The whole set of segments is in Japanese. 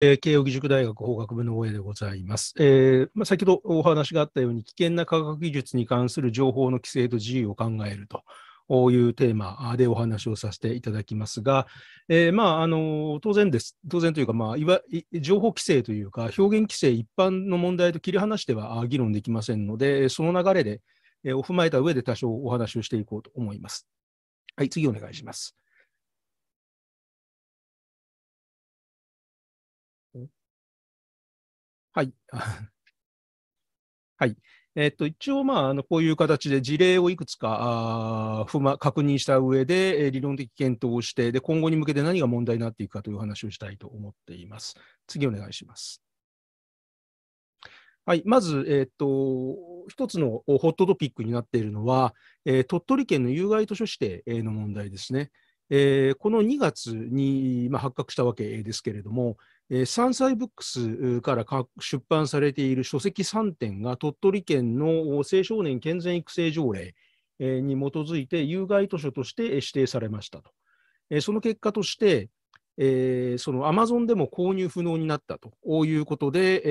えー、慶應義塾大学法学部の大江でございます、えーまあ、先ほどお話があったように、危険な科学技術に関する情報の規制と自由を考えると。いうテーマでお話をさせていただきますが、えーまあ、あの当然です、当然というか、まあいわ、情報規制というか、表現規制一般の問題と切り離しては議論できませんので、その流れで、えー、を踏まえた上で多少お話をしていこうと思います。はい、次お願いします。はい。はい。えっと、一応、まあ、あのこういう形で事例をいくつかあ踏、ま、確認した上で、え理論的検討をしてで、今後に向けて何が問題になっていくかという話をしたいと思っています。次、お願いします。はい、まず、えーと、一つのホットトピックになっているのは、えー、鳥取県の有害図書指定の問題ですね。えー、この2月に、まあ、発覚したわけですけれども、えー、山菜ブックスから出版されている書籍3点が鳥取県の青少年健全育成条例に基づいて有害図書として指定されましたと。えー、その結果として、えー、そのアマゾンでも購入不能になったということで、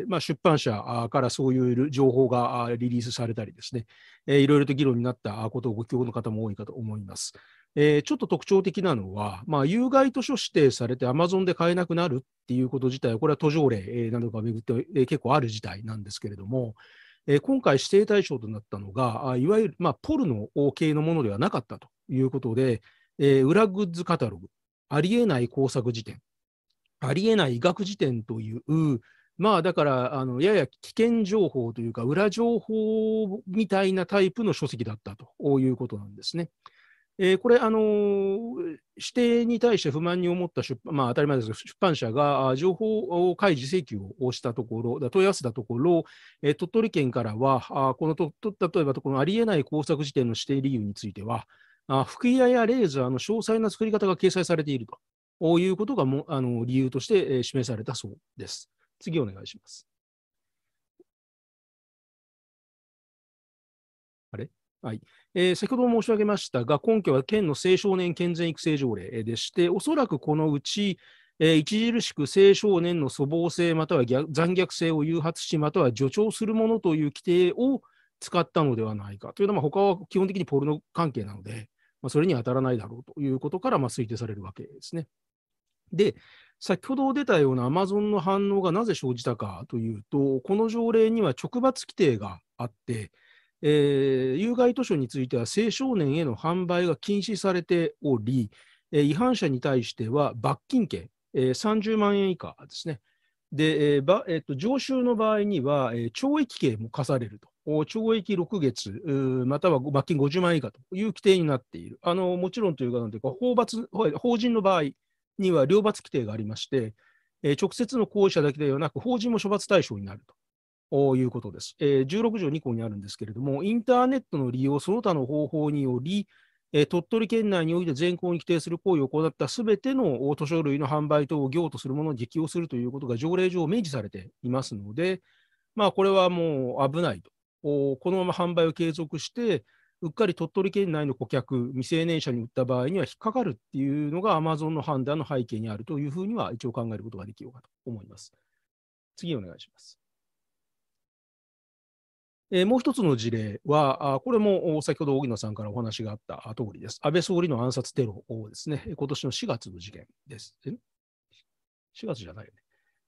えーまあ、出版社からそういう情報がリリースされたりですね、えー、いろいろと議論になったことをご希望の方も多いかと思います。えー、ちょっと特徴的なのは、まあ、有害図書指定されて Amazon で買えなくなるっていうこと自体は、これは途上例などが巡って、えー、結構ある事態なんですけれども、えー、今回指定対象となったのが、いわゆる、まあ、ポルノ系のものではなかったということで、えー、裏グッズカタログ、ありえない工作辞典、ありえない医学辞典という、まあだから、あのやや危険情報というか、裏情報みたいなタイプの書籍だったということなんですね。えー、これ、あのー、指定に対して不満に思った出版、まあ、当たり前ですが、出版社が情報を開示請求をしたところ、問い合わせたところ、えー、鳥取県からは、あこのと例えばこのありえない工作時点の指定理由については、あ吹き矢やレーザーの詳細な作り方が掲載されているということがもあの理由として、えー、示されたそうです。次お願いします。はいえー、先ほど申し上げましたが、根拠は県の青少年健全育成条例でして、おそらくこのうち、えー、著しく青少年の粗暴性または残虐性を誘発し、または助長するものという規定を使ったのではないかというのは、まあ、他は基本的にポルノ関係なので、まあ、それに当たらないだろうということから、まあ、推定されるわけですね。で、先ほど出たようなアマゾンの反応がなぜ生じたかというと、この条例には直罰規定があって、えー、有害図書については青少年への販売が禁止されており、えー、違反者に対しては罰金刑、えー、30万円以下ですね。で、えーえー、常習の場合には、えー、懲役刑も課されると。懲役6月、または罰金50万円以下という規定になっている。あのもちろんというか、なんていうか法罰、法人の場合には両罰規定がありまして、えー、直接の行為者だけではなく、法人も処罰対象になるということです。えー、16条2項にあるんですけれども、インターネットの利用、その他の方法により、えー、鳥取県内において全項に規定する行為を行ったすべての図書類の販売等を業とするものに適用するということが条例上明示されていますので、まあ、これはもう危ないと。このまま販売を継続して、うっかり鳥取県内の顧客、未成年者に売った場合には引っかかるっていうのが、アマゾンの判断の背景にあるというふうには一応考えることができようかと思います。次お願いします。えー、もう一つの事例は、これも先ほど荻野さんからお話があった通りです。安倍総理の暗殺テロですね、今年の4月の事件です。4月じゃないよ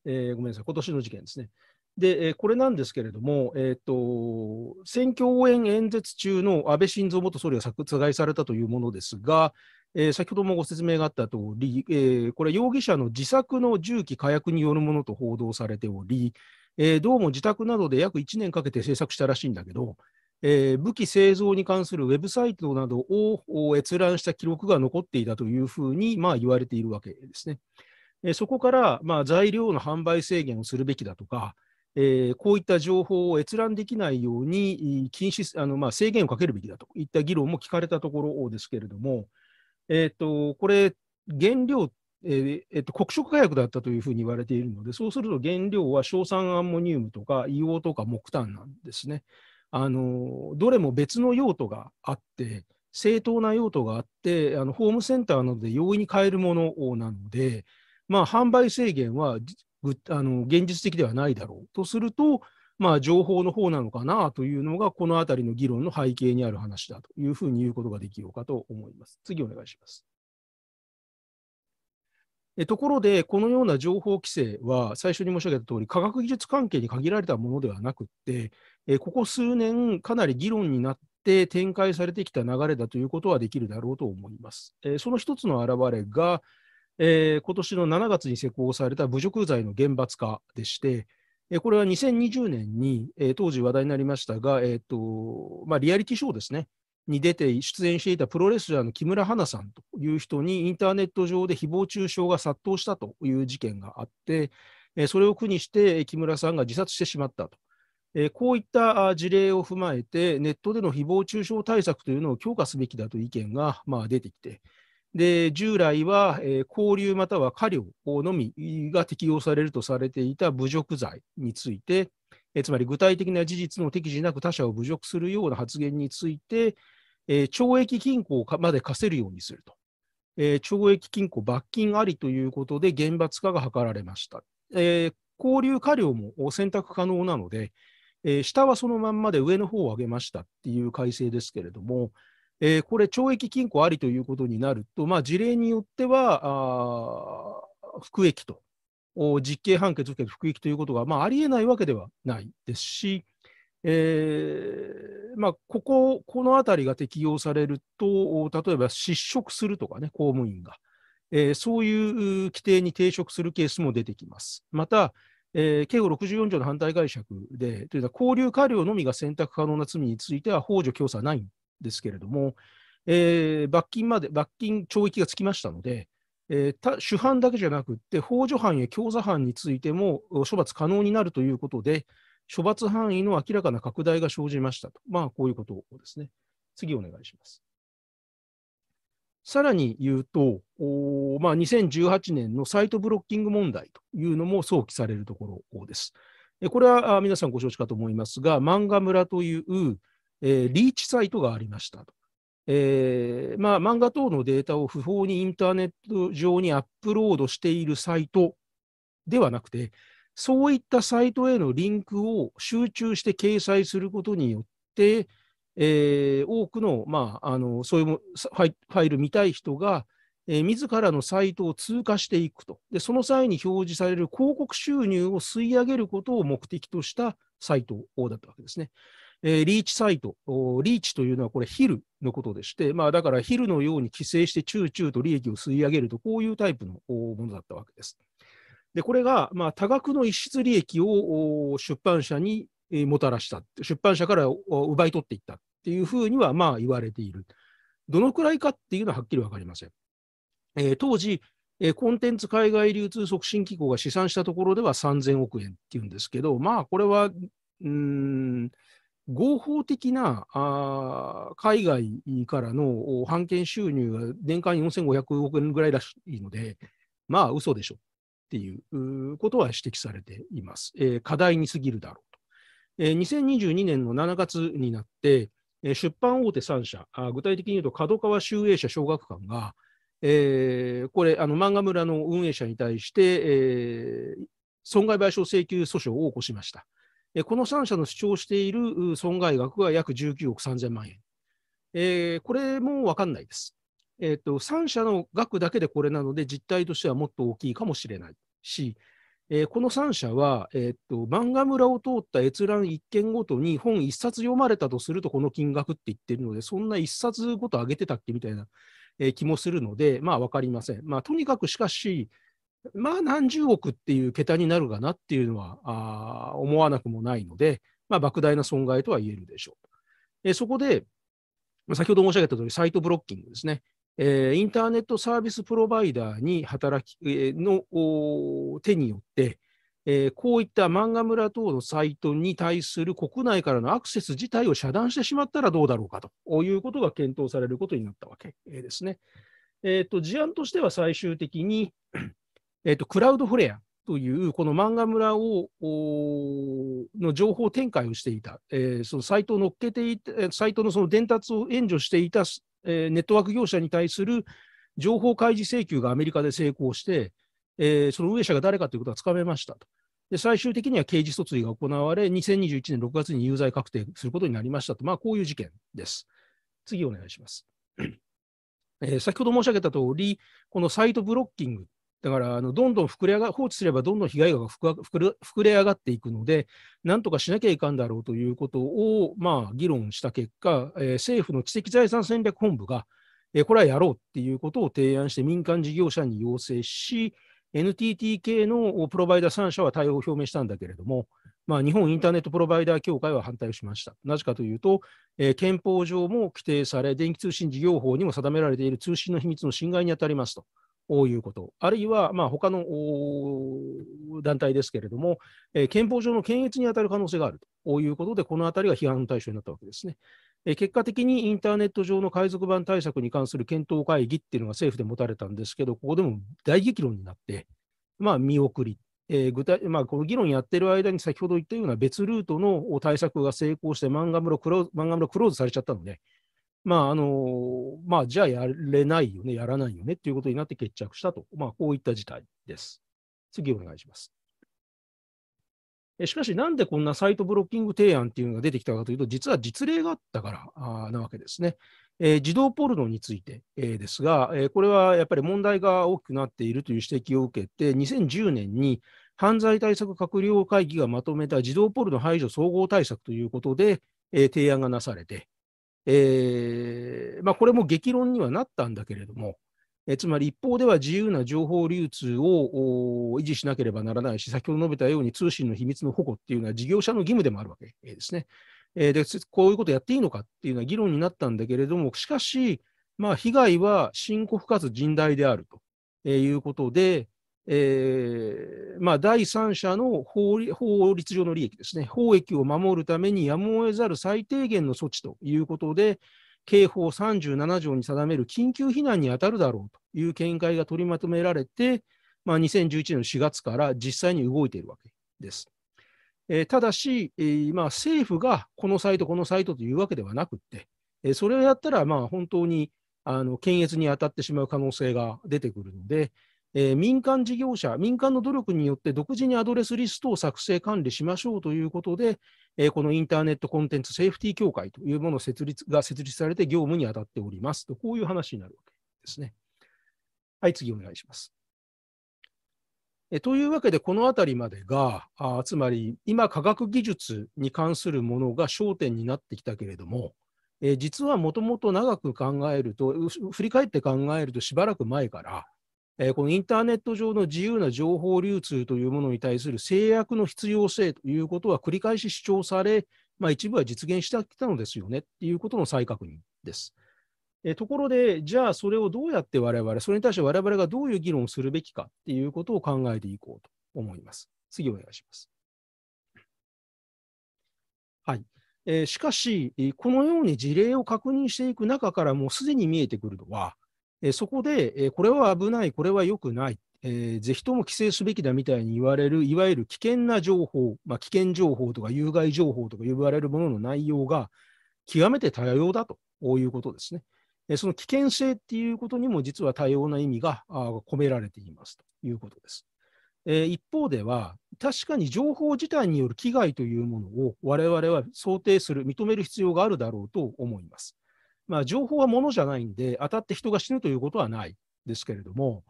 ね。えー、ごめんなさい、今年の事件ですね。で、これなんですけれども、えーと、選挙応援演説中の安倍晋三元総理が殺害されたというものですが、えー、先ほどもご説明があった通り、えー、これ、容疑者の自作の銃器火薬によるものと報道されており、えー、どうも自宅などで約1年かけて制作したらしいんだけど、えー、武器製造に関するウェブサイトなどを閲覧した記録が残っていたというふうに、まあ、言われているわけですね。えー、そこから、まあ、材料の販売制限をするべきだとか、えー、こういった情報を閲覧できないように禁止あの、まあ、制限をかけるべきだといった議論も聞かれたところですけれども、えーと、とこれ、原料っえーえっと、黒色火薬だったというふうに言われているので、そうすると原料は硝酸アンモニウムとか硫黄とか木炭なんですね。あのどれも別の用途があって、正当な用途があって、あのホームセンターなどで容易に買えるものなので、まあ、販売制限はあの現実的ではないだろうとすると、まあ、情報の方なのかなというのが、このあたりの議論の背景にある話だというふうに言うことができようかと思います。次お願いします。えところで、このような情報規制は、最初に申し上げた通り、科学技術関係に限られたものではなくて、えここ数年、かなり議論になって展開されてきた流れだということはできるだろうと思います。えその一つの表れが、えー、今年の7月に施行された侮辱罪の厳罰化でして、これは2020年に、えー、当時話題になりましたが、えーとまあ、リアリティショーですね、に出て出演していたプロレスラーの木村花さんという人にインターネット上で誹謗中傷が殺到したという事件があって、それを苦にして木村さんが自殺してしまったと。こういった事例を踏まえて、ネットでの誹謗中傷対策というのを強化すべきだという意見がまあ出てきて、で従来は、え留交流または科料のみが適用されるとされていた侮辱罪について、えつまり具体的な事実の適時なく他者を侮辱するような発言について、えー、懲役金庫まで課せるようにすると、えー、懲役金庫罰金ありということで厳罰化が図られました。えー、交留過料も選択可能なので、えー、下はそのまんまで上の方を上げましたっていう改正ですけれども、えー、これ、懲役金庫ありということになると、まあ、事例によっては、服役と、実刑判決を受ける服役ということが、まあ、ありえないわけではないですし、えまあ、ここ、このあたりが適用されると、例えば失職するとかね、公務員が、えー、そういう規定に抵触するケースも出てきます。また、えー、刑法64条の反対解釈で、というのは、交留過料のみが選択可能な罪については、法助教はないんですけれども、えー、罰金まで、罰金、懲役がつきましたので、えー、主犯だけじゃなくって、法助犯や強座犯についても処罰可能になるということで、処罰範囲の明らかな拡大が生じましたと。まあ、こういうことをですね。次お願いします。さらに言うと、まあ、2018年のサイトブロッキング問題というのも想起されるところです。これは皆さんご承知かと思いますが、漫画村という、えー、リーチサイトがありましたと。えーまあ、漫画等のデータを不法にインターネット上にアップロードしているサイトではなくて、そういったサイトへのリンクを集中して掲載することによって、えー、多くの,、まあ、あのそういうファイル見たい人が、えー、自らのサイトを通過していくとで、その際に表示される広告収入を吸い上げることを目的としたサイトだったわけですね。えー、リーチサイト、リーチというのはこれ、ヒルのことでして、まあ、だからヒルのように規制して、チューチューと利益を吸い上げると、こういうタイプのものだったわけです。でこれが、まあ、多額の一室利益を出版社にもたらした、出版社から奪い取っていったっていうふうにはまあ言われている。どのくらいかっていうのははっきり分かりません。えー、当時、えー、コンテンツ海外流通促進機構が試算したところでは3000億円っていうんですけど、まあこれは、うん、合法的なあ海外からの版権収入が年間4500億円ぐらいらしいので、まあ嘘でしょっっていうことは指摘されています。えー、課題に過ぎるだろうと。えー、2022年の7月になって、えー、出版大手3社、あ具体的に言うと角川集英社小学館が、えー、これ、あの漫画村の運営者に対して、えー、損害賠償請求訴訟を起こしました。えー、この3社の主張している損害額が約19億3000万円。えー、これも分かんないです。えーと、3社の額だけでこれなので、実態としてはもっと大きいかもしれないし、えー、この3社は、えーと漫画村を通った閲覧1件ごとに本1冊読まれたとすると、この金額って言ってるので、そんな1冊ごと上げてたっけみたいな、えー、気もするので、まあ分かりません。まあ、とにかくしかし、まあ何十億っていう桁になるかなっていうのはあ思わなくもないので、まあ、莫大な損害とは言えるでしょう。えー、そこで、先ほど申し上げた通り、サイトブロッキングですね。えー、インターネットサービスプロバイダーに働き、えー、の手によって、えー、こういった漫画村等のサイトに対する国内からのアクセス自体を遮断してしまったらどうだろうかということが検討されることになったわけですね。えーと、事案としては最終的に、えーとクラウドフレアというこの漫画村をの情報展開をしていた、えー、そのサイトを載っけていた、サイトのその伝達を援助していた、えー、ネットワーク業者に対する情報開示請求がアメリカで成功して、えー、その運営者が誰かということはつかめましたと。で最終的には刑事訴追が行われ、2021年6月に有罪確定することになりましたと、まあ、こういう事件です。次お願いします。えー、先ほど申し上げたとおり、このサイトブロッキングだからあのどんどん膨れ上が放置すればどんどん被害が膨れ上がっていくので、なんとかしなきゃいかんだろうということを、まあ、議論した結果、えー、政府の知的財産戦略本部が、えー、これはやろうっていうことを提案して民間事業者に要請し、NTT 系のプロバイダー3社は対応を表明したんだけれども、まあ、日本インターネットプロバイダー協会は反対をしました。なぜかというと、えー、憲法上も規定され、電気通信事業法にも定められている通信の秘密の侵害に当たりますと。いうこと、あるいはまあ他の団体ですけれども、えー、憲法上の検閲に当たる可能性があるということで、このあたりが批判の対象になったわけですね。え結果的にインターネット上の海賊版対策に関する検討会議っていうのが政府で持たれたんですけど、ここでも大激論になって、まあ、見送りえー、具体まあ、この議論やってる間に先ほど言ったような別ルートの対策が成功して漫画室クロ漫画室クローズされちゃったので、まああのまあ、じゃあやれないよね、やらないよねっていうことになって決着したと、まあ、こういった事態です。次お願いします。しかし、なんでこんなサイトブロッキング提案っていうのが出てきたかというと、実は実例があったからなわけですね。えー、児童ポルノについて、えー、ですが、えー、これはやっぱり問題が大きくなっているという指摘を受けて、2010年に犯罪対策閣僚会議がまとめた児童ポルノ排除総合対策ということで、え提案がなされて、えーまあ、これも激論にはなったんだけれども、えつまり一方では自由な情報流通を維持しなければならないし、先ほど述べたように通信の秘密の保護っていうのは事業者の義務でもあるわけですね。えー、でこういうことやっていいのかっていうのは議論になったんだけれども、しかし、まあ、被害は深刻かつ甚大であるということで、えーまあ、第三者の法律上の利益ですね、法益を守るためにやむを得ざる最低限の措置ということで、刑法37条に定める緊急避難に当たるだろうという見解が取りまとめられて、まあ、2011年の4月から実際に動いているわけです。えー、ただし、えーまあ、政府がこのサイト、このサイトというわけではなくて、えー、それをやったらまあ本当にあの検閲に当たってしまう可能性が出てくるので、えー、民間事業者、民間の努力によって独自にアドレスリストを作成、管理しましょうということで、えー、このインターネットコンテンツセーフティー協会というもの設立が設立されて業務に当たっておりますと、こういう話になるわけですね。はい、次お願いします。えというわけで、このあたりまでが、あつまり今、科学技術に関するものが焦点になってきたけれども、えー、実はもともと長く考えると、振り返って考えるとしばらく前から、えー、このインターネット上の自由な情報流通というものに対する制約の必要性ということは繰り返し主張され、まあ、一部は実現してきたのですよねっていうことの再確認です。えところで、じゃあそれをどうやって我々、それに対して我々がどういう議論をするべきかっていうことを考えていこうと思います。次お願いします。はい。えー、しかし、このように事例を確認していく中からもうすでに見えてくるのは、えそこで、えこれは危ない、これは良くない、えー、ぜひとも規制すべきだみたいに言われる、いわゆる危険な情報、まあ、危険情報とか有害情報とか呼ばれるものの内容が極めて多様だということですね。えその危険性っていうことにも実は多様な意味が込められていますということです。えー、一方では、確かに情報自体による危害というものを我々は想定する、認める必要があるだろうと思います。まあ、情報はものじゃないんで、当たって人が死ぬということはないですけれども、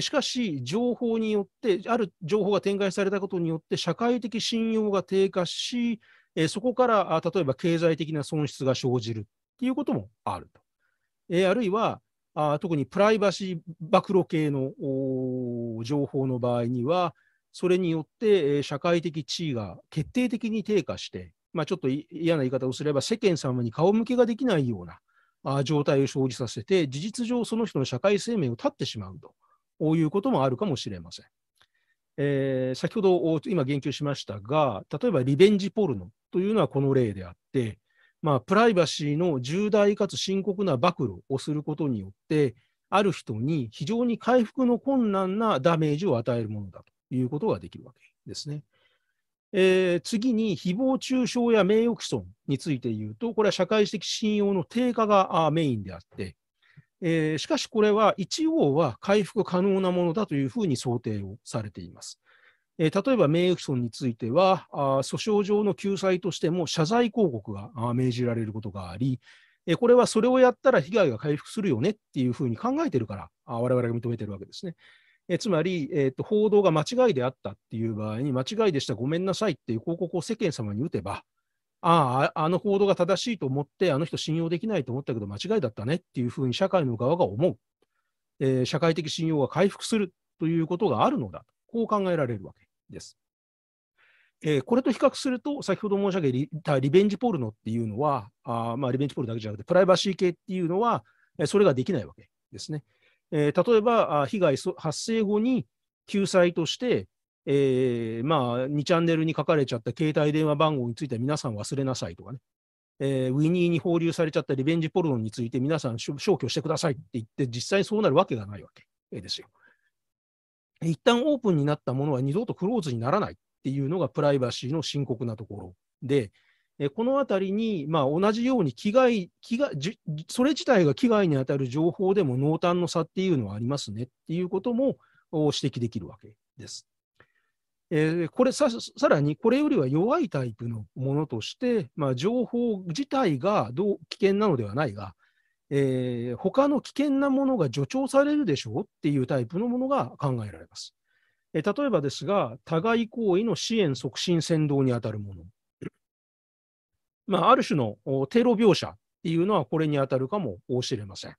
しかし、情報によって、ある情報が展開されたことによって、社会的信用が低下し、そこから例えば経済的な損失が生じるということもあると。あるいは、特にプライバシー暴露系の情報の場合には、それによって社会的地位が決定的に低下して、まあ、ちょっと嫌な言い方をすれば、世間様に顔向けができないようなあ状態を生じさせて、事実上その人の社会生命を絶ってしまうとこういうこともあるかもしれません。えー、先ほど今言及しましたが、例えばリベンジポルノというのはこの例であって、まあ、プライバシーの重大かつ深刻な暴露をすることによって、ある人に非常に回復の困難なダメージを与えるものだということができるわけですね。えー、次に、誹謗中傷や名誉毀損について言うと、これは社会的信用の低下がメインであって、えー、しかしこれは一応は回復可能なものだというふうに想定をされています。えー、例えば名誉毀損についてはあ、訴訟上の救済としても謝罪広告が命じられることがあり、えー、これはそれをやったら被害が回復するよねっていうふうに考えてるから、あ我々が認めてるわけですね。えつまり、えーと、報道が間違いであったっていう場合に、間違いでした、ごめんなさいっていう広告を世間様に打てば、ああ、あの報道が正しいと思って、あの人信用できないと思ったけど、間違いだったねっていうふうに社会の側が思う、えー、社会的信用が回復するということがあるのだと、こう考えられるわけです。えー、これと比較すると、先ほど申し上げたリベンジポルノっていうのは、あまあ、リベンジポルノだけじゃなくて、プライバシー系っていうのは、それができないわけですね。えー、例えば、被害発生後に救済として、えー、まあ、2チャンネルに書かれちゃった携帯電話番号については皆さん忘れなさいとかね、えー、ウィニーに放流されちゃったリベンジポルノについて皆さん消去してくださいって言って、実際そうなるわけがないわけですよ。一旦オープンになったものは二度とクローズにならないっていうのがプライバシーの深刻なところで、えこの辺りに、まあ、同じように危害危害それ自体が危害に当たる情報でも濃淡の差っていうのはありますねっていうことも指摘できるわけです。えー、これさらにこれよりは弱いタイプのものとして、まあ、情報自体がどう危険なのではないが、えー、他の危険なものが助長されるでしょうっていうタイプのものが考えられます。えー、例えばですが、互い行為の支援促進扇動にあたるものまあ、ある種のテロ描写っていうのはこれに当たるかもしれません。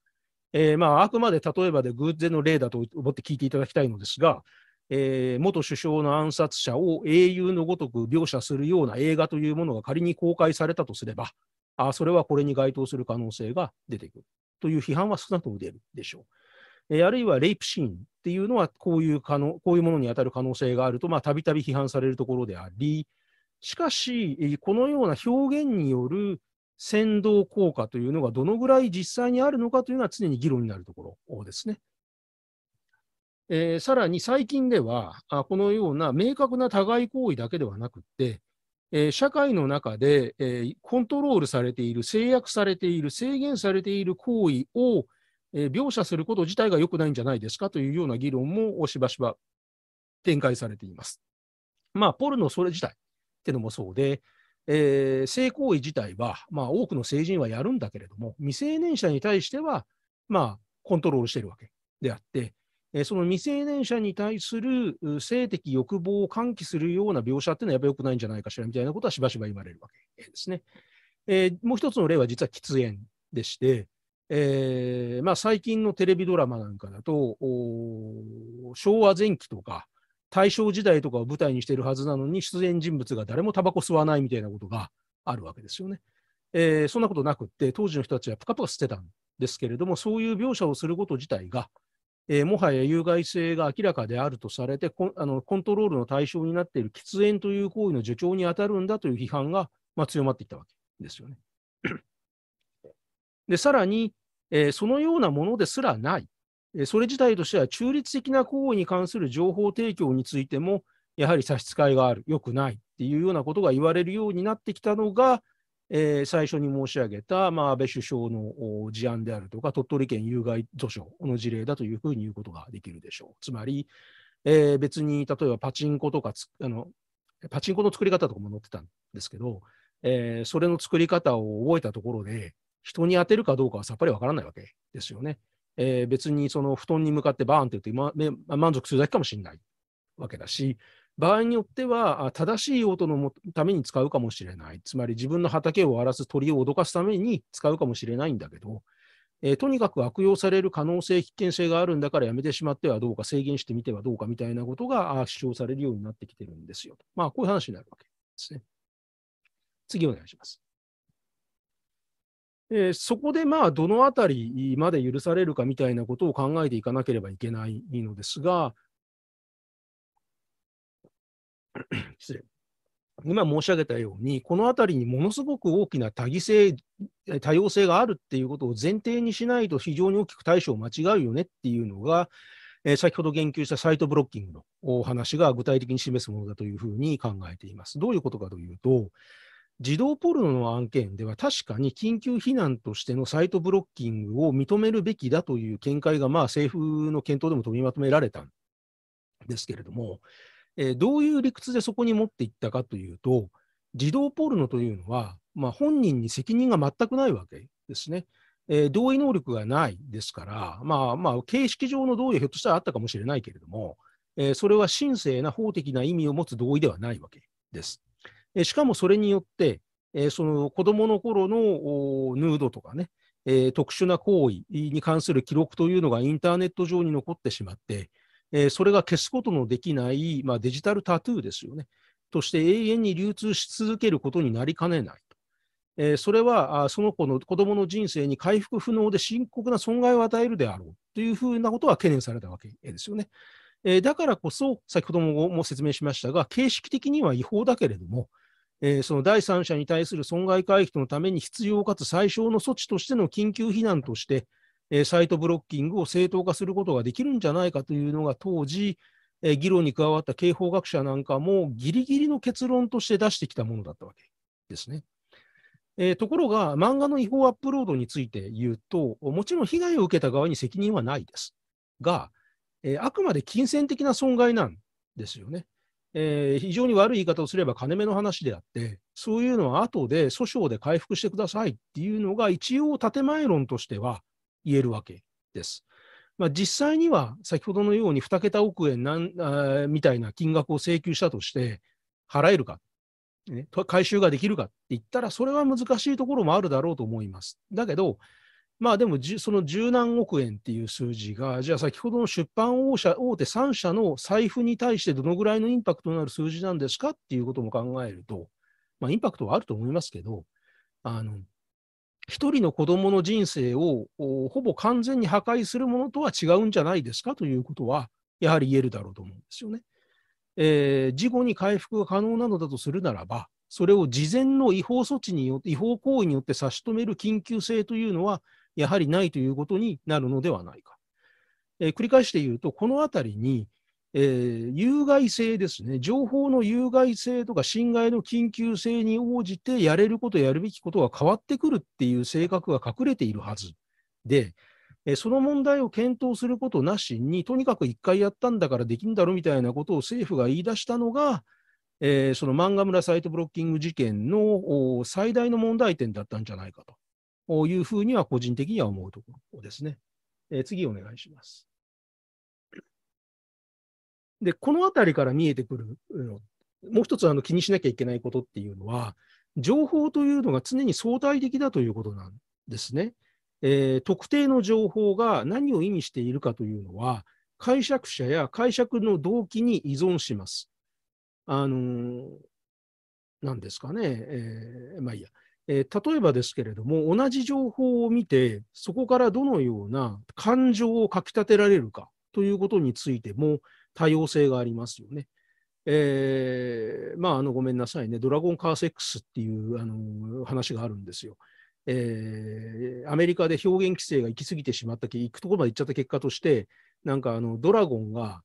えー、まあ、あくまで例えばで偶然の例だと思って聞いていただきたいのですが、えー、元首相の暗殺者を英雄のごとく描写するような映画というものが仮に公開されたとすれば、あそれはこれに該当する可能性が出てくるという批判は少なくとも出るでしょう。えー、あるいはレイプシーンっていうのはこういう可能こういうものに当たる可能性があると、またびたび批判されるところであり、しかし、このような表現による先導効果というのがどのぐらい実際にあるのかというのは常に議論になるところですね。えー、さらに最近ではあ、このような明確な互い行為だけではなくって、えー、社会の中で、えー、コントロールされている、制約されている、制限されている行為を、え描写すること自体が良くないんじゃないですかというような議論もしばしば展開されています。まあ、ポルノそれ自体、っていうのもそうで、えー、性行為自体は、まあ、多くの成人はやるんだけれども、未成年者に対しては、まあ、コントロールしているわけであって、えー、その未成年者に対する性的欲望を喚起するような描写っていうのはやっぱりよくないんじゃないかしらみたいなことはしばしば言われるわけですね。えー、もう一つの例は実は喫煙でして、えーまあ、最近のテレビドラマなんかだと、昭和前期とか、大正時代とかを舞台にしているはずなのに、出演人物が誰もタバコ吸わないみたいなことがあるわけですよね。えー、そんなことなくって、当時の人たちはぷかぷか捨てたんですけれども、そういう描写をすること自体が、えー、もはや有害性が明らかであるとされてコンあの、コントロールの対象になっている喫煙という行為の助長に当たるんだという批判が、まあ、強まっていったわけですよね。でさらに、えー、そのようなものですらない、それ自体としては中立的な行為に関する情報提供についても、やはり差し支えがある、良くないっていうようなことが言われるようになってきたのが、えー、最初に申し上げた、まあ、安倍首相の事案であるとか、鳥取県有害図書の事例だというふうに言うことができるでしょう。つまり、えー、別に例えばパチンコとかあの、パチンコの作り方とかも載ってたんですけど、えー、それの作り方を覚えたところで、人に当てるかどうかはさっぱりわからないわけですよね。えー、別にその布団に向かってバーンって言って、ま、満足するだけかもしれないわけだし、場合によっては正しい用途のために使うかもしれない。つまり自分の畑を荒らす鳥を脅かすために使うかもしれないんだけど、えー、とにかく悪用される可能性、危険性があるんだからやめてしまってはどうか、制限してみてはどうかみたいなことが主張されるようになってきてるんですよ。まあ、こういう話になるわけですね。次お願いします。えー、そこでまあどのあたりまで許されるかみたいなことを考えていかなければいけないのですが、失礼。今申し上げたように、このあたりにものすごく大きな多義性、多様性があるっていうことを前提にしないと非常に大きく対処を間違うよねっていうのが、えー、先ほど言及したサイトブロッキングのお話が具体的に示すものだというふうに考えています。どういうことかというと、児童ポルノの案件では確かに緊急避難としてのサイトブロッキングを認めるべきだという見解が、まあ、政府の検討でも取りまとめられたんですけれども、えー、どういう理屈でそこに持っていったかというと、児童ポルノというのは、まあ、本人に責任が全くないわけですね。えー、同意能力がないですから、まあまあ、形式上の同意はひょっとしたらあったかもしれないけれども、えー、それは神聖な法的な意味を持つ同意ではないわけです。えしかもそれによって、えその子どもの頃のヌードとかね、え特殊な行為に関する記録というのがインターネット上に残ってしまって、えそれが消すことのできない、まあ、デジタルタトゥーですよね、として永遠に流通し続けることになりかねない。えそれはその子の子どもの人生に回復不能で深刻な損害を与えるであろうというふうなことは懸念されたわけですよね。えだからこそ、先ほども説明しましたが、形式的には違法だけれども、えー、その第三者に対する損害回避のために必要かつ最小の措置としての緊急避難として、えー、サイトブロッキングを正当化することができるんじゃないかというのが当時、えー、議論に加わった刑法学者なんかもギリギリの結論として出してきたものだったわけですね。えー、ところが、漫画の違法アップロードについて言うと、もちろん被害を受けた側に責任はないです。が、えー、あくまで金銭的な損害なんですよね。えー、非常に悪い言い方をすれば金目の話であって、そういうのは後で訴訟で回復してくださいっていうのが一応建前論としては言えるわけです。まあ、実際には先ほどのように2桁億円なんあみたいな金額を請求したとして払えるか、ね、回収ができるかって言ったらそれは難しいところもあるだろうと思います。だけど、まあでもその十何億円っていう数字が、じゃあ先ほどの出版大社大手3社の財布に対してどのぐらいのインパクトのある数字なんですかっていうことも考えると、まあ、インパクトはあると思いますけど、あの一人の子どもの人生をほぼ完全に破壊するものとは違うんじゃないですかということは、やはり言えるだろうと思うんですよね。えー、事後に回復が可能なのだとするならば、それを事前の違法措置によって、違法行為によって差し止める緊急性というのは、やはりないということになるのではないか。えー、繰り返して言うと、このあたりに、えー、有害性ですね、情報の有害性とか侵害の緊急性に応じてやれること、やるべきことが変わってくるっていう性格が隠れているはずで、えー、その問題を検討することなしに、とにかく一回やったんだからできんだろうみたいなことを政府が言い出したのが、えー、その漫画村サイトブロッキング事件の最大の問題点だったんじゃないかと。というふうには個人的には思うところですね。えー、次お願いします。で、このあたりから見えてくるの、もう一つあの気にしなきゃいけないことっていうのは、情報というのが常に相対的だということなんですね。えー、特定の情報が何を意味しているかというのは、解釈者や解釈の動機に依存します。あのー、なんですかね、えー、まあいいや。えー、例えばですけれども、同じ情報を見て、そこからどのような感情をかきたてられるかということについても多様性がありますよね。えー、まあ、あの、ごめんなさいね。ドラゴンカーセックスっていうあの話があるんですよ。えー、アメリカで表現規制が行き過ぎてしまった、行くところまで行っちゃった結果として、なんかあの、ドラゴンが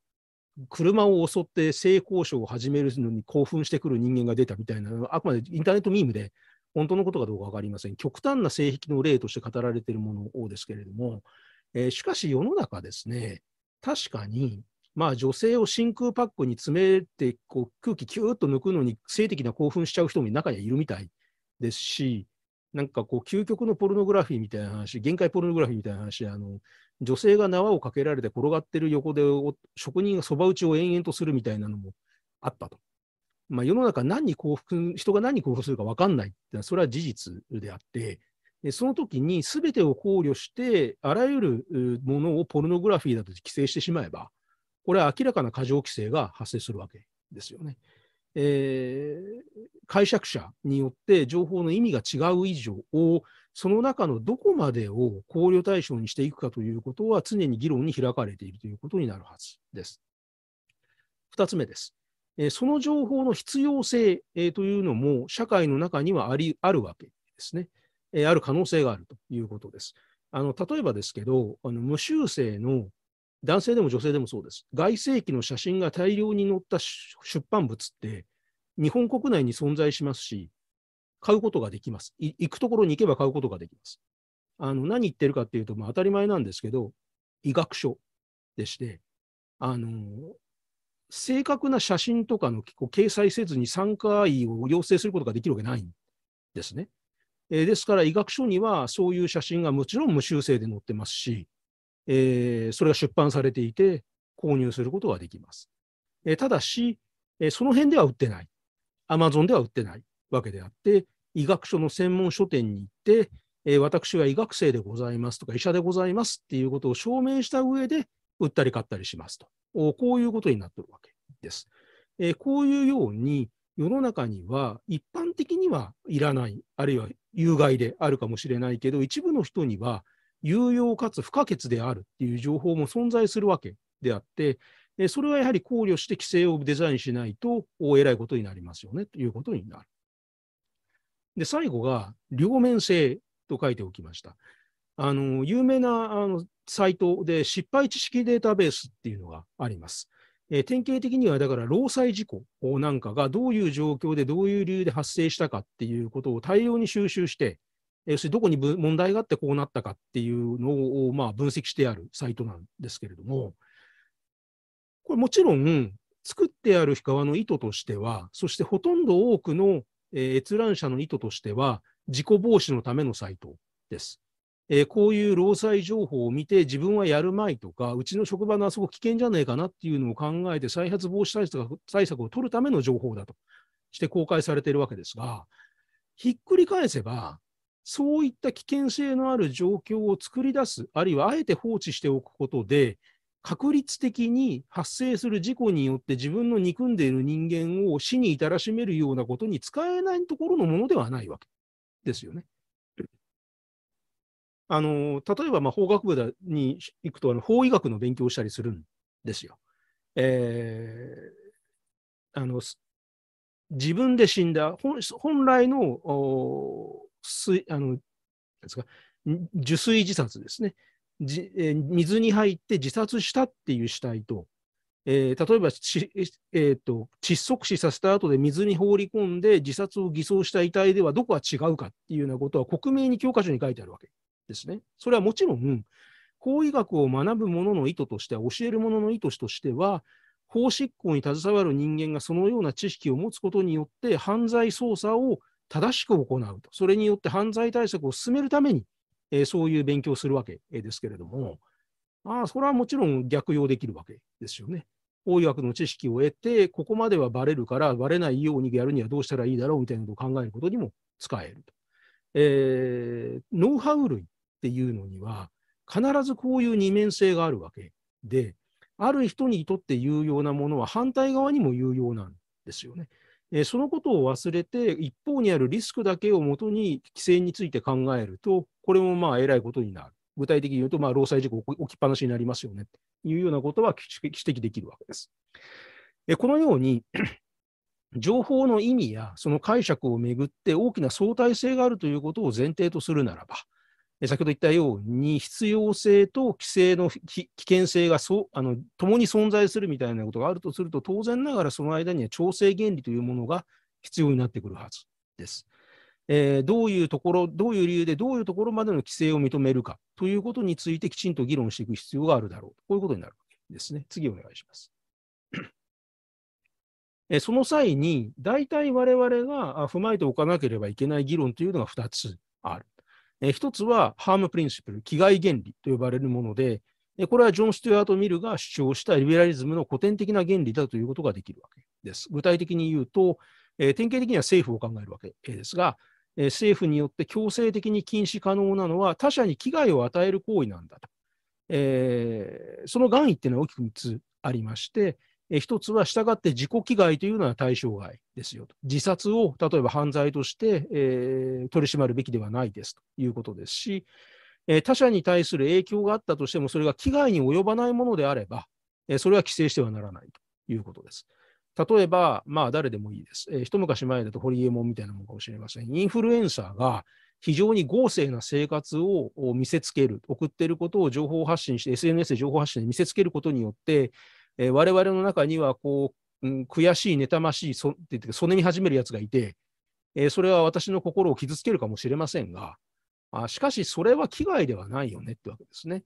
車を襲って性交渉を始めるのに興奮してくる人間が出たみたいな、あくまでインターネットミームで本当のことかどうか分かりません。極端な性癖の例として語られているものをですけれども、えー、しかし世の中ですね、確かに、まあ、女性を真空パックに詰めてこう空気キューッと抜くのに性的な興奮しちゃう人も中にはいるみたいですし、なんかこう、究極のポルノグラフィーみたいな話、限界ポルノグラフィーみたいな話、あの女性が縄をかけられて転がってる横で職人がそば打ちを延々とするみたいなのもあったと。まあ、世の中何に興奮、人が何に興奮するか分かんないってのは、それは事実であって、でその時に全てを考慮して、あらゆるものをポルノグラフィーだと規制してしまえば、これは明らかな過剰規制が発生するわけですよね。えー、解釈者によって情報の意味が違う以上を、その中のどこまでを考慮対象にしていくかということは常に議論に開かれているということになるはずです。二つ目です。えその情報の必要性、えというのも社会の中にはありあるわけですね、えある可能性があるということです。あの例えばですけどあの、無修正の男性でも女性でもそうです。外世紀の写真が大量に載った出版物って、日本国内に存在しますし、買うことができます。行くところに行けば買うことができます。あの何言ってるかっていうと、まあ、当たり前なんですけど、医学書でして、あの正確な写真とかの掲載せずに参加医を要請することができるわけないんですね。えー、ですから医学書にはそういう写真がもちろん無修正で載ってますし、えー、それが出版されていて購入することができます。えー、ただし、えその辺では売ってない。アマゾンでは売ってないわけであって、医学書の専門書店に行って、え私は医学生でございますとか医者でございますっていうことを証明した上で売ったり買ったりしますと。こういうことになってるわけです。えこういうように、世の中には一般的にはいらない、あるいは有害であるかもしれないけど、一部の人には有用かつ不可欠であるっていう情報も存在するわけであって、それはやはり考慮して規制をデザインしないと、えらいことになりますよねということになる。で、最後が、両面性と書いておきました。あの有名なあのサイトで失敗知識データベースっていうのがあります。えー、典型的には、だから労災事故なんかがどういう状況でどういう理由で発生したかっていうことを大量に収集して、要するにどこに問題があってこうなったかっていうのを、まあ、分析してあるサイトなんですけれども、これもちろん作ってある側の意図としては、そしてほとんど多くの、え閲覧者の意図としては、事故防止のためのサイトです。えー、こういう労災情報を見て、自分はやるまいとか、うちの職場のあそこ危険じゃねえかなっていうのを考えて、再発防止対策対策を取るための情報だとして公開されているわけですが、ひっくり返せば、そういった危険性のある状況を作り出す、あるいはあえて放置しておくことで、確率的に発生する事故によって自分の憎んでいる人間を死に至らしめるようなことに使えないところのものではないわけですよね。あの例えばまあ法学部に行くとあの法医学の勉強をしたりするんですよ。えー、あの自分で死んだ本来のあのですか受水自殺ですね、えー、水に入って自殺したっていう死体と、えー、例えばち、えーと、窒息死させた後で水に放り込んで自殺を偽装した遺体ではどこが違うかっていうようなことは国名に教科書に書いてあるわけ。ですね。それはもちろん、法医学を学ぶ者の意図としては、教える者の意図としては、法執行に携わる人間がそのような知識を持つことによって、犯罪捜査を正しく行うと、それによって犯罪対策を進めるために、えー、そういう勉強をするわけですけれども、あ、それはもちろん逆用できるわけですよね。法医学の知識を得て、ここまではバレるから、バレないようにやるにはどうしたらいいだろうみたいなことを考えることにも使えると。えー、ノウハウ類っていうのには、必ずこういう二面性があるわけで、ある人にとって有用なものは反対側にも有用なんですよね。えー、そのことを忘れて、一方にあるリスクだけをもとに規制について考えると、これもまあえらいことになる。具体的に言うと、まあ、労災事故起きっぱなしになりますよねというようなことは指摘できるわけです。えこのように 情報の意味やその解釈をめぐって大きな相対性があるということを前提とするならば、先ほど言ったように、必要性と規制の危険性がそあの共に存在するみたいなことがあるとすると、当然ながらその間には調整原理というものが必要になってくるはずです。えー、どういうところ、どういう理由で、どういうところまでの規制を認めるかということについてきちんと議論していく必要があるだろう。こういうことになるわけですね。次お願いします。えー、その際に、大体我々が踏まえておかなければいけない議論というのが2つある。えー、一つはハームプリンシプル、危害原理と呼ばれるもので、これはジョン・ステュアート・ミルが主張したリベラリズムの古典的な原理だということができるわけです。具体的に言うと、えー、典型的には政府を考えるわけですが、えー、政府によって強制的に禁止可能なのは他者に危害を与える行為なんだと。えー、その願意っていうのは大きく3つありまして、え一つは、従って自己危害というのは対象外ですよと。自殺を、例えば犯罪として、えー、取り締まるべきではないですということですし、えー、他者に対する影響があったとしても、それが危害に及ばないものであれば、えー、それは規制してはならないということです。例えば、まあ、誰でもいいです。えー、一昔前だとホリエモンみたいなものかもしれません。インフルエンサーが非常に豪勢な生活を見せつける、送っていることを情報発信して、SNS で情報発信で見せつけることによって、えー、我々の中にはこう、うん、悔しい、妬ましい、そってそねみ始めるやつがいて、えー、それは私の心を傷つけるかもしれませんが、あしかしそれは危害ではないよねってわけですね。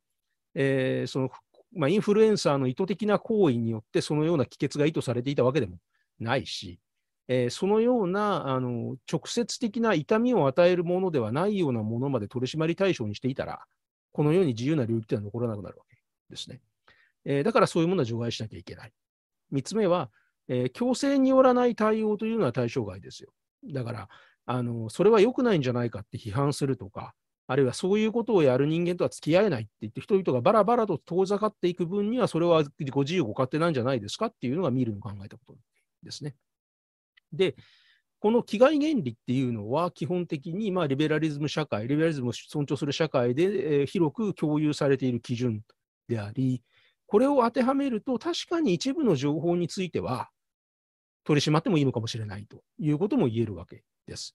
えー、そのまあ、インフルエンサーの意図的な行為によってそのような帰結が意図されていたわけでもないし、えー、そのようなあの直接的な痛みを与えるものではないようなものまで取締り対象にしていたら、このように自由な領域というのは残らなくなるわけですね。えー、だからそういうものは除外しなきゃいけない。3つ目は、えー、強制によらない対応というのは対象外ですよ。だから、あのそれは良くないんじゃないかって批判するとか、あるいはそういうことをやる人間とは付き合えないって言って、人々がバラバラと遠ざかっていく分には、それはご自由ご勝手なんじゃないですかっていうのがミルの考えたことですね。で、この危害原理っていうのは、基本的にまあリベラリズム社会、リベラリズムを尊重する社会で、えー、広く共有されている基準であり、これを当てはめると、確かに一部の情報については、取り締まってもいいのかもしれないということも言えるわけです。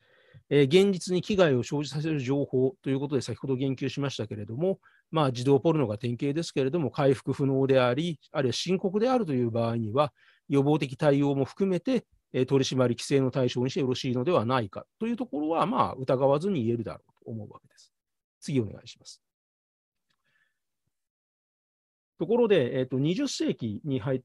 えー、現実に危害を生じさせる情報ということで、先ほど言及しましたけれども、まあ、児童ポルノが典型ですけれども、回復不能であり、あるいは深刻であるという場合には、予防的対応も含めて、えー、取り締まり、規制の対象にしてよろしいのではないかというところは、まあ、疑わずに言えるだろうと思うわけです。次お願いします。ところで、えーと、20世紀に入っ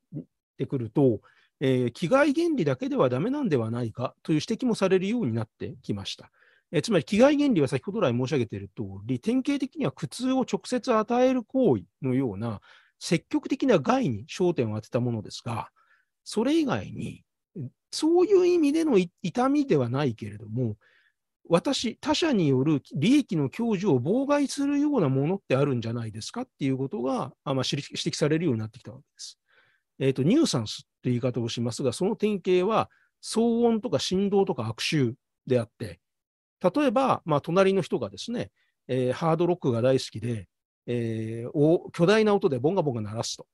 てくると、えー、危害原理だけではダメなんではないかという指摘もされるようになってきました。えー、つまり、危害原理は先ほど来申し上げている通り、典型的には苦痛を直接与える行為のような積極的な害に焦点を当てたものですが、それ以外に、そういう意味での痛みではないけれども、私、他者による利益の享受を妨害するようなものってあるんじゃないですかっていうことが、あまあ、指摘されるようになってきたわけです。えっ、ー、と、ニューサンスって言い方をしますが、その典型は、騒音とか振動とか悪臭であって、例えば、まあ、隣の人がですね、えー、ハードロックが大好きで、えー、巨大な音でボンガボンガ鳴らすと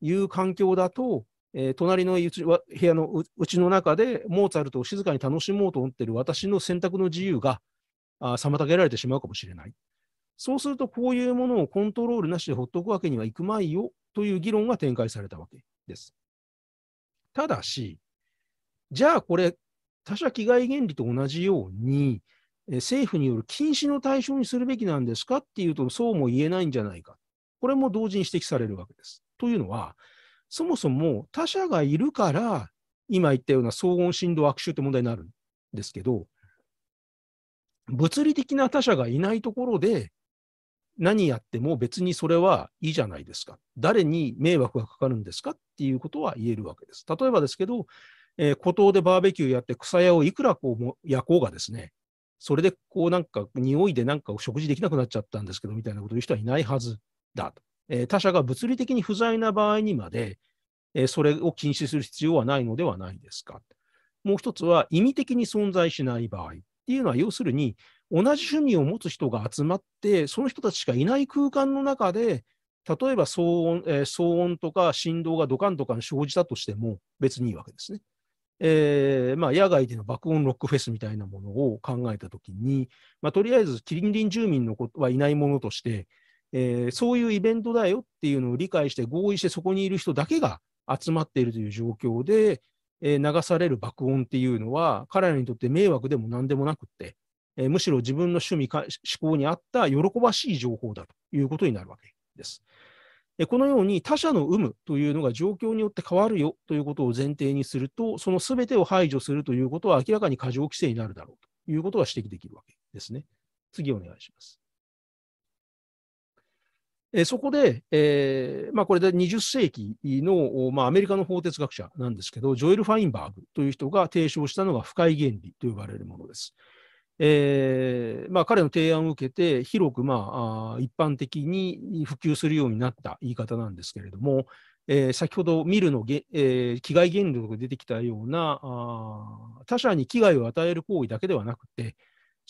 いう環境だと、えー、隣のうち部屋のうちの中でモーツァルトを静かに楽しもうと思っている私の選択の自由があ妨げられてしまうかもしれない。そうすると、こういうものをコントロールなしで放っておくわけにはいくまいよという議論が展開されたわけです。ただし、じゃあこれ、他者危害原理と同じように、政府による禁止の対象にするべきなんですかっていうと、そうも言えないんじゃないか。これも同時に指摘されるわけです。というのは、そもそも他者がいるから、今言ったような騒音振動悪臭って問題になるんですけど、物理的な他者がいないところで、何やっても別にそれはいいじゃないですか。誰に迷惑がかかるんですかっていうことは言えるわけです。例えばですけど、えー、孤島でバーベキューやって草屋をいくらこうも焼こうがですね、それでこうなんか匂いでなんか食事できなくなっちゃったんですけどみたいなことを言う人はいないはずだと。えー、他者が物理的に不在な場合にまで、えー、それを禁止する必要はないのではないですか。もう一つは、意味的に存在しない場合っていうのは、要するに、同じ趣味を持つ人が集まって、その人たちしかいない空間の中で、例えば騒音,、えー、騒音とか振動がドカンドカン生じたとしても別にいいわけですね。えーまあ、野外での爆音ロックフェスみたいなものを考えたときに、まあ、とりあえず近隣住民のことはいないものとして、えー、そういうイベントだよっていうのを理解して合意してそこにいる人だけが集まっているという状況で、えー、流される爆音っていうのは彼らにとって迷惑でも何でもなくって、えー、むしろ自分の趣味か思考に合った喜ばしい情報だということになるわけです。このように他者の有無というのが状況によって変わるよということを前提にすると、そのすべてを排除するということは明らかに過剰規制になるだろうということが指摘できるわけですね。次お願いします。えそこで、えー、まあ、これで20世紀の、まあ、アメリカの法哲学者なんですけど、ジョエル・ファインバーグという人が提唱したのが不快原理と呼ばれるものです。えー、まあ、彼の提案を受けて、広く、まあ、一般的に普及するようになった言い方なんですけれども、えー、先ほどミルの、えー、危害原理とか出てきたようなあ他者に危害を与える行為だけではなくて、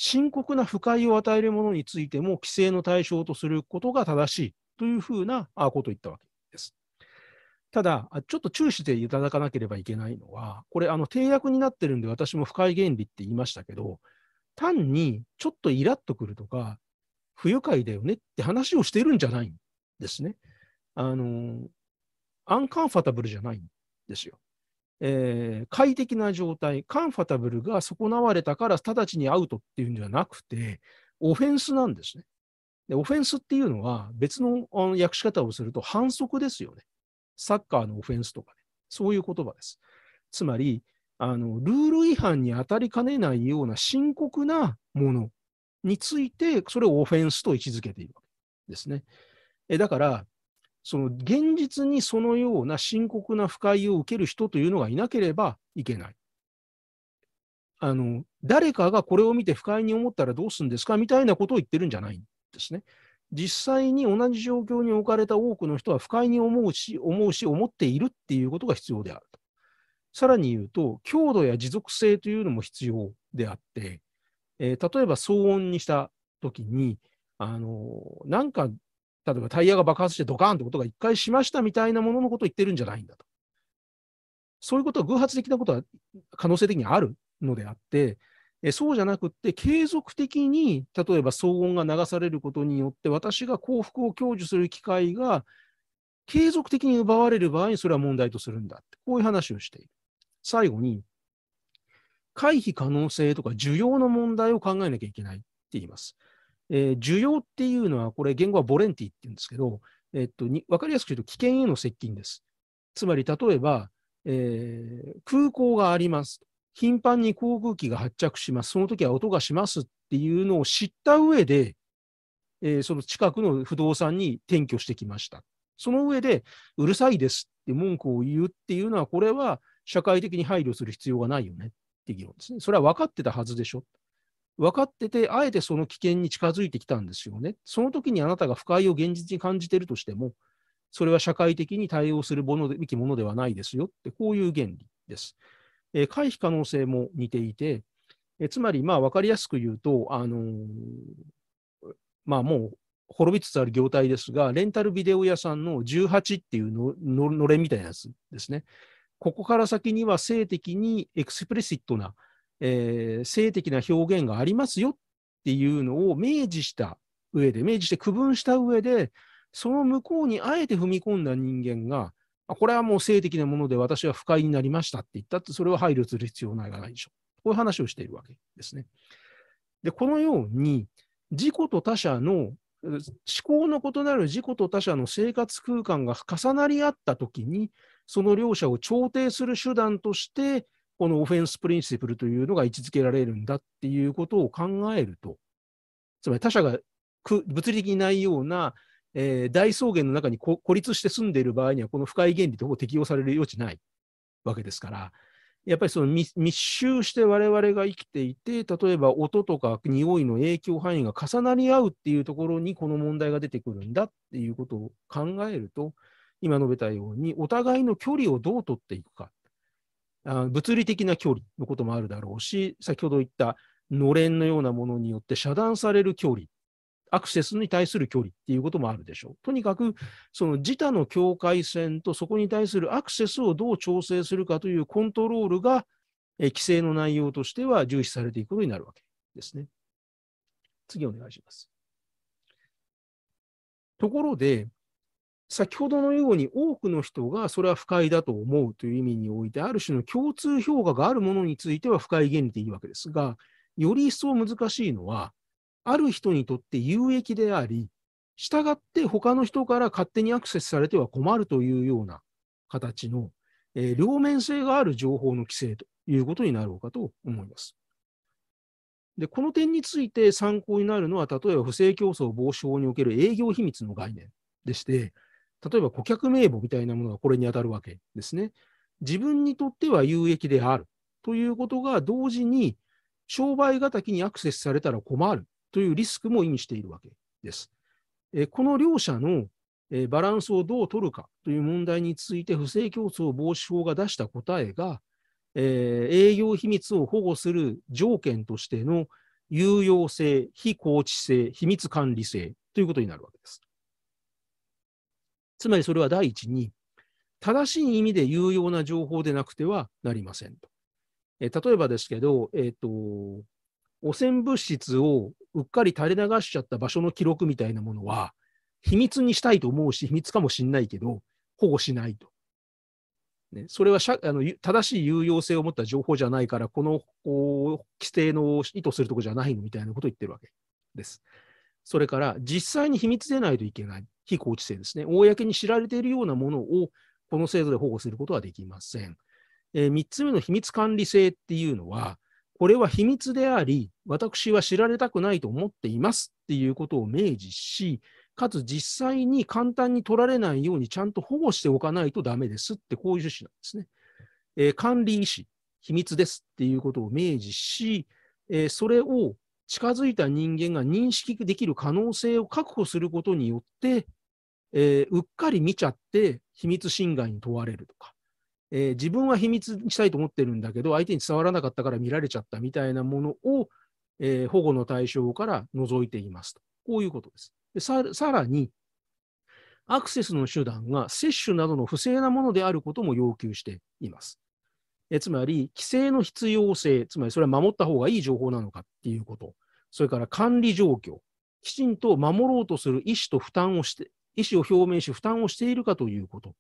深刻な不快を与えるものについても規制の対象とすることが正しいというふうなことを言ったわけです。ただ、ちょっと注視ていただかなければいけないのは、これ、あの、定約になってるんで、私も不快原理って言いましたけど、単にちょっとイラッとくるとか、不愉快だよねって話をしてるんじゃないんですね。あの、アンカンファタブルじゃないんですよ。えー、快適な状態、カンファタブルが損なわれたから直ちにアウトっていうんではなくて、オフェンスなんですね。でオフェンスっていうのは別の訳し方をすると反則ですよね。サッカーのオフェンスとかね。そういう言葉です。つまり、あのルール違反に当たりかねないような深刻なものについて、それをオフェンスと位置づけているわけですね。えだから、その現実にそのような深刻な不快を受ける人というのがいなければいけない。あの誰かがこれを見て不快に思ったらどうするんですかみたいなことを言ってるんじゃないんですね。実際に同じ状況に置かれた多くの人は不快に思うし、思うし、思っているっていうことが必要であると。さらに言うと、強度や持続性というのも必要であって、えー、例えば騒音にしたときに、あのなんか例えばタイヤが爆発してドカーンってことが一回しましたみたいなもののことを言ってるんじゃないんだと。そういうことは偶発的なことは可能性的にあるのであって、えそうじゃなくって、継続的に例えば騒音が流されることによって、私が幸福を享受する機会が継続的に奪われる場合にそれは問題とするんだって、こういう話をしている。最後に、回避可能性とか需要の問題を考えなきゃいけないって言います。えー、需要っていうのは、これ、言語はボレンティっていうんですけど、えっと、分かりやすく言うと危険への接近です。つまり、例えば、えー、空港があります。頻繁に航空機が発着します。その時は音がしますっていうのを知った上で、えー、その近くの不動産に転居してきました。その上で、うるさいですって文句を言うっていうのは、これは社会的に配慮する必要がないよねって議論ですね。それは分かってたはずでしょ。分かってて、あえてその危険に近づいてきたんですよね。その時にあなたが不快を現実に感じているとしても、それは社会的に対応するべきものではないですよって、こういう原理です。えー、回避可能性も似ていて、えー、つまり、まあ、分かりやすく言うと、あのー、まあ、もう滅びつつある業態ですが、レンタルビデオ屋さんの18っていうのののれんみたいなやつですね。ここから先には性的にエクスプレシットなえー、性的な表現がありますよっていうのを明示した上で、明示して区分した上で、その向こうにあえて踏み込んだ人間が、これはもう性的なもので私は不快になりましたって言ったって、それは配慮する必要ないがないでしょう。こういう話をしているわけですね。で、このように、自己と他者の思考の異なる自己と他者の生活空間が重なり合ったときに、その両者を調停する手段として、このオフェンスプリンシプルというのが位置づけられるんだっていうことを考えると、つまり他者が物理的にないような、えー、大草原の中に孤立して住んでいる場合には、この不快原理とほぼ適用される余地ないわけですから、やっぱりその密集して我々が生きていて、例えば音とか匂いの影響範囲が重なり合うっていうところにこの問題が出てくるんだっていうことを考えると、今述べたように、お互いの距離をどう取っていくかあ物理的な距離のこともあるだろうし、先ほど言ったのれんのようなものによって遮断される距離、アクセスに対する距離っていうこともあるでしょう。とにかく、その自他の境界線とそこに対するアクセスをどう調整するかというコントロールが、え規制の内容としては重視されていくことになるわけですね。次お願いします。ところで、先ほどのように多くの人がそれは不快だと思うという意味において、ある種の共通評価があるものについては不快原理でいいわけですが、より一層難しいのは、ある人にとって有益であり、従って他の人から勝手にアクセスされては困るというような形の、えー、両面性がある情報の規制ということになろうかと思います。でこの点について参考になるのは、例えば不正競争防止法における営業秘密の概念でして、例えば顧客名簿みたいなものがこれに当たるわけですね。自分にとっては有益であるということが同時に商売敵にアクセスされたら困るというリスクも意味しているわけです。えこの両者のえバランスをどう取るかという問題について不正競争防止法が出した答えが、えー、営業秘密を保護する条件としての有用性、非公知性、秘密管理性ということになるわけです。つまりそれは第一に、正しい意味で有用な情報でなくてはなりませんと。え例えばですけど、えー、と、汚染物質をうっかり垂れ流しちゃった場所の記録みたいなものは、秘密にしたいと思うし、秘密かもしれないけど、保護しないと。ね、それはあの正しい有用性を持った情報じゃないから、この規制の意図するところじゃないのみたいなことを言ってるわけです。それから実際に秘密でないといけない非公知性ですね。公に知られているようなものをこの制度で保護することはできません。えー、3つ目の秘密管理性っていうのは、これは秘密であり、私は知られたくないと思っていますっていうことを明示し、かつ実際に簡単に取られないようにちゃんと保護しておかないとダメですって、こういう趣旨なんですね。えー、管理意思、秘密ですっていうことを明示し、えー、それを近づいた人間が認識できる可能性を確保することによって、えー、うっかり見ちゃって秘密侵害に問われるとか、えー、自分は秘密にしたいと思ってるんだけど、相手に伝わらなかったから見られちゃったみたいなものを、えー、保護の対象から除いていますと。こういうことです。でさらに、アクセスの手段が接種などの不正なものであることも要求しています。えつまり、規制の必要性、つまりそれは守った方がいい情報なのかっていうこと、それから管理状況、きちんと守ろうとする意思と負担をして、意思を表明し、負担をしているかということ、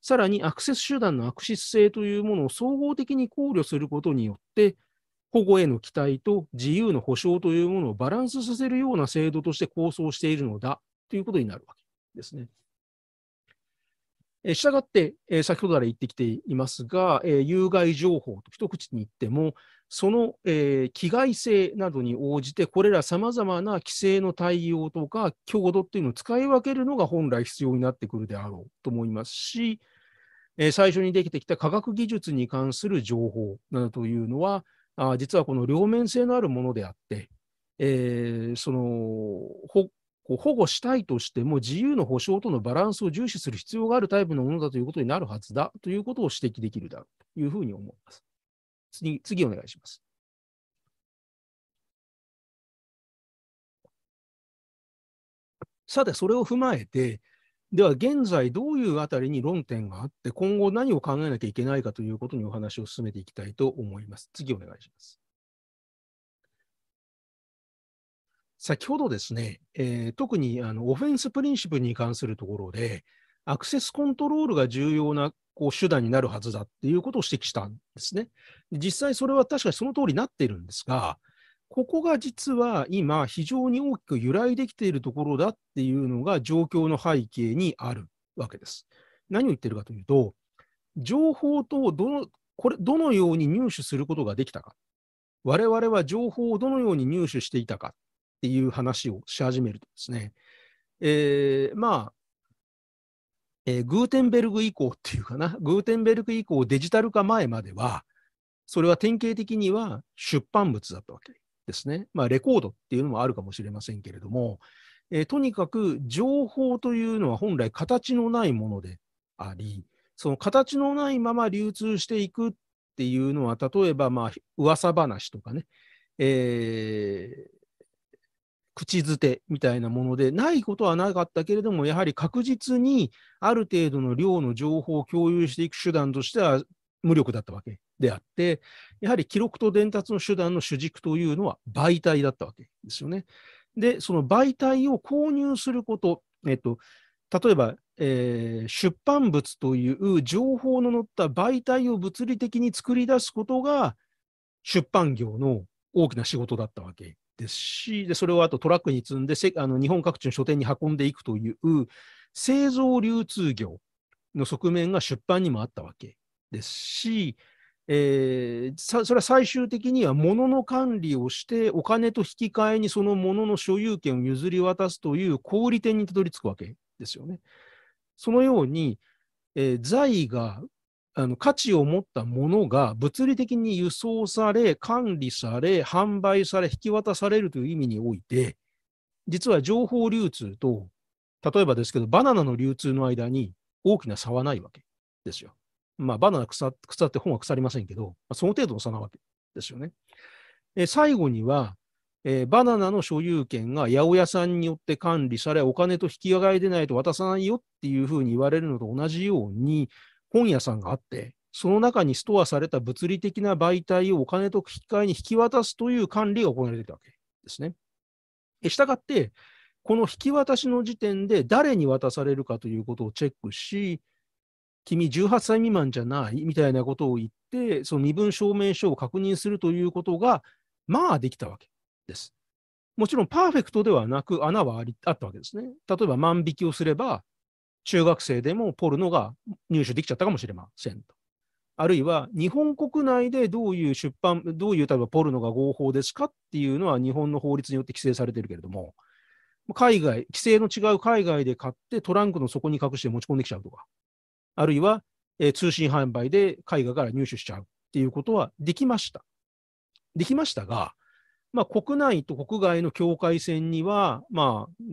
さらにアクセス手段の悪質性というものを総合的に考慮することによって、保護への期待と自由の保障というものをバランスさせるような制度として構想しているのだということになるわけですね。えしたがって、えー、先ほどから言ってきていますが、えー、有害情報と一口に言っても、その、えー、危害性などに応じて、これらさまざまな規制の対応とか、強度っていうのを使い分けるのが本来必要になってくるであろうと思いますし、えー、最初にできてきた科学技術に関する情報などというのは、あ実はこの両面性のあるものであって、えー、そのこう保護したいとしても自由の保障とのバランスを重視する必要があるタイプのものだということになるはずだということを指摘できるだろうというふうに思います。次、次お願いします。さて、それを踏まえて、では現在どういうあたりに論点があって、今後何を考えなきゃいけないかということにお話を進めていきたいと思います。次お願いします。先ほどですね、えー、特にあのオフェンスプリンシプに関するところで、アクセスコントロールが重要なこう手段になるはずだっていうことを指摘したんですね。実際それは確かにその通りになっているんですが、ここが実は今非常に大きく由来できているところだっていうのが状況の背景にあるわけです。何を言ってるかというと、情報とどのこれどのように入手することができたか、我々は情報をどのように入手していたかっていう話をし始めるとですね、えー、まあ、えー、グーテンベルグ以降っていうかな、グーテンベルグ以降デジタル化前までは、それは典型的には出版物だったわけですね。まあ、レコードっていうのもあるかもしれませんけれども、えー、とにかく情報というのは本来形のないものであり、その形のないまま流通していくっていうのは、例えばまあ噂話とかね、えー、口づてみたいなもので、ないことはなかったけれども、やはり確実にある程度の量の情報を共有していく手段としては無力だったわけであって、やはり記録と伝達の手段の主軸というのは媒体だったわけですよね。で、その媒体を購入すること、えっと、例えば、えー、出版物という情報の載った媒体を物理的に作り出すことが出版業の大きな仕事だったわけですし、でそれをあとトラックに積んでせあの、日本各地の書店に運んでいくという製造流通業の側面が出版にもあったわけですし、えー、それは最終的には物の管理をしてお金と引き換えにその物の所有権を譲り渡すという小売店にたどり着くわけですよね。そのように、えー、財があの価値を持ったものが物理的に輸送され、管理され、販売され、引き渡されるという意味において、実は情報流通と、例えばですけど、バナナの流通の間に大きな差はないわけですよ。まあ、バナナ腐って本は腐りませんけど、その程度の差なわけですよね。え最後には、えー、バナナの所有権が八百屋さんによって管理され、お金と引き上がりでないと渡さないよっていうふうに言われるのと同じように、本屋さんがあって、その中にストアされた物理的な媒体をお金と引き換えに引き渡すという管理が行われていたわけですね。したがって、この引き渡しの時点で誰に渡されるかということをチェックし、君18歳未満じゃないみたいなことを言って、その身分証明書を確認するということが、まあできたわけです。もちろんパーフェクトではなく穴はありあったわけですね。例えば万引きをすれば、中学生でもポルノが入手できちゃったかもしれませんと。あるいは日本国内でどういう出版、どういう例えばポルノが合法ですかっていうのは日本の法律によって規制されてるけれども、海外、規制の違う海外で買ってトランクの底に隠して持ち込んできちゃうとか、あるいは、えー、通信販売で海外から入手しちゃうっていうことはできました。できましたが、まあ、国内と国外の境界線には、まあ、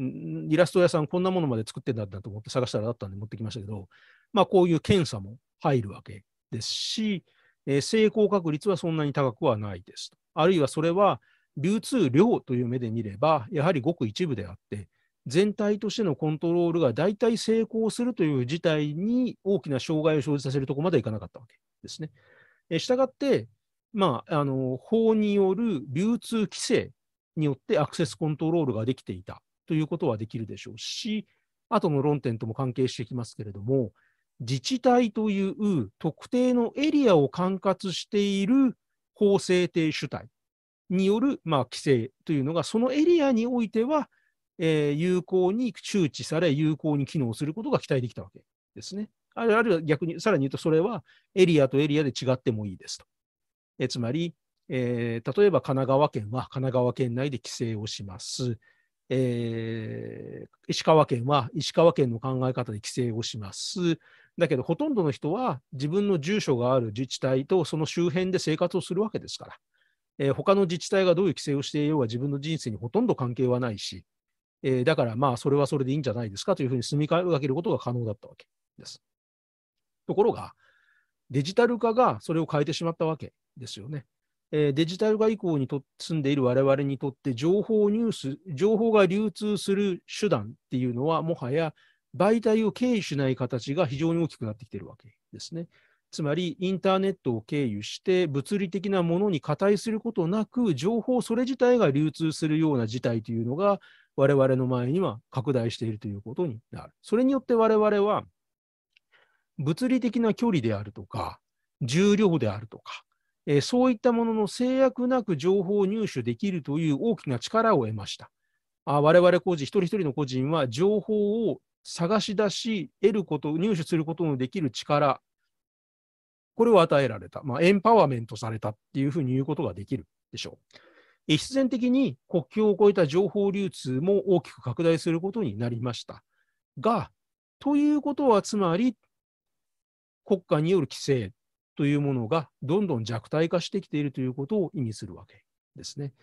イラスト屋さん、こんなものまで作ってんだったと思って探したらあったんで持ってきましたけど、まあ、こういう検査も入るわけですし、えー、成功確率はそんなに高くはないですと。あるいはそれは流通量という目で見れば、やはりごく一部であって、全体としてのコントロールが大体成功するという事態に大きな障害を生じさせるところまでいかなかったわけですね。えー、したがって、まあ、あの法による流通規制によってアクセスコントロールができていたということはできるでしょうし、後の論点とも関係してきますけれども、自治体という特定のエリアを管轄している法制定主体による、まあ、規制というのが、そのエリアにおいては、えー、有効に周知され、有効に機能することが期待できたわけですね。あるいは逆に、さらに言うと、それはエリアとエリアで違ってもいいですと。えつまり、えー、例えば神奈川県は神奈川県内で規制をします。えー、石川県は石川県の考え方で規制をします。だけど、ほとんどの人は自分の住所がある自治体とその周辺で生活をするわけですから、えー、他の自治体がどういう規制をしていようが自分の人生にほとんど関係はないし、えー、だからまあ、それはそれでいいんじゃないですかというふうに住み分けることが可能だったわけです。ところが、デジタル化がそれを変えてしまったわけですよね。えー、デジタル外以降にと住んでいる我々にとって情報ニュース、情報が流通する手段っていうのは、もはや媒体を経由しない形が非常に大きくなってきているわけですね。つまり、インターネットを経由して、物理的なものに加担することなく、情報それ自体が流通するような事態というのが、我々の前には拡大しているということになる。それによって我々は、物理的な距離であるとか、重量であるとか、えー、そういったものの制約なく情報を入手できるという大きな力を得ました。あ我々個人、一人一人の個人は情報を探し出し、得ること、入手することのできる力、これを与えられた。まあ、エンパワーメントされたっていうふうに言うことができるでしょう。必然的に国境を越えた情報流通も大きく拡大することになりました。が、ということはつまり、国家による規制というものがどんどん弱体化してきているということを意味するわけですね。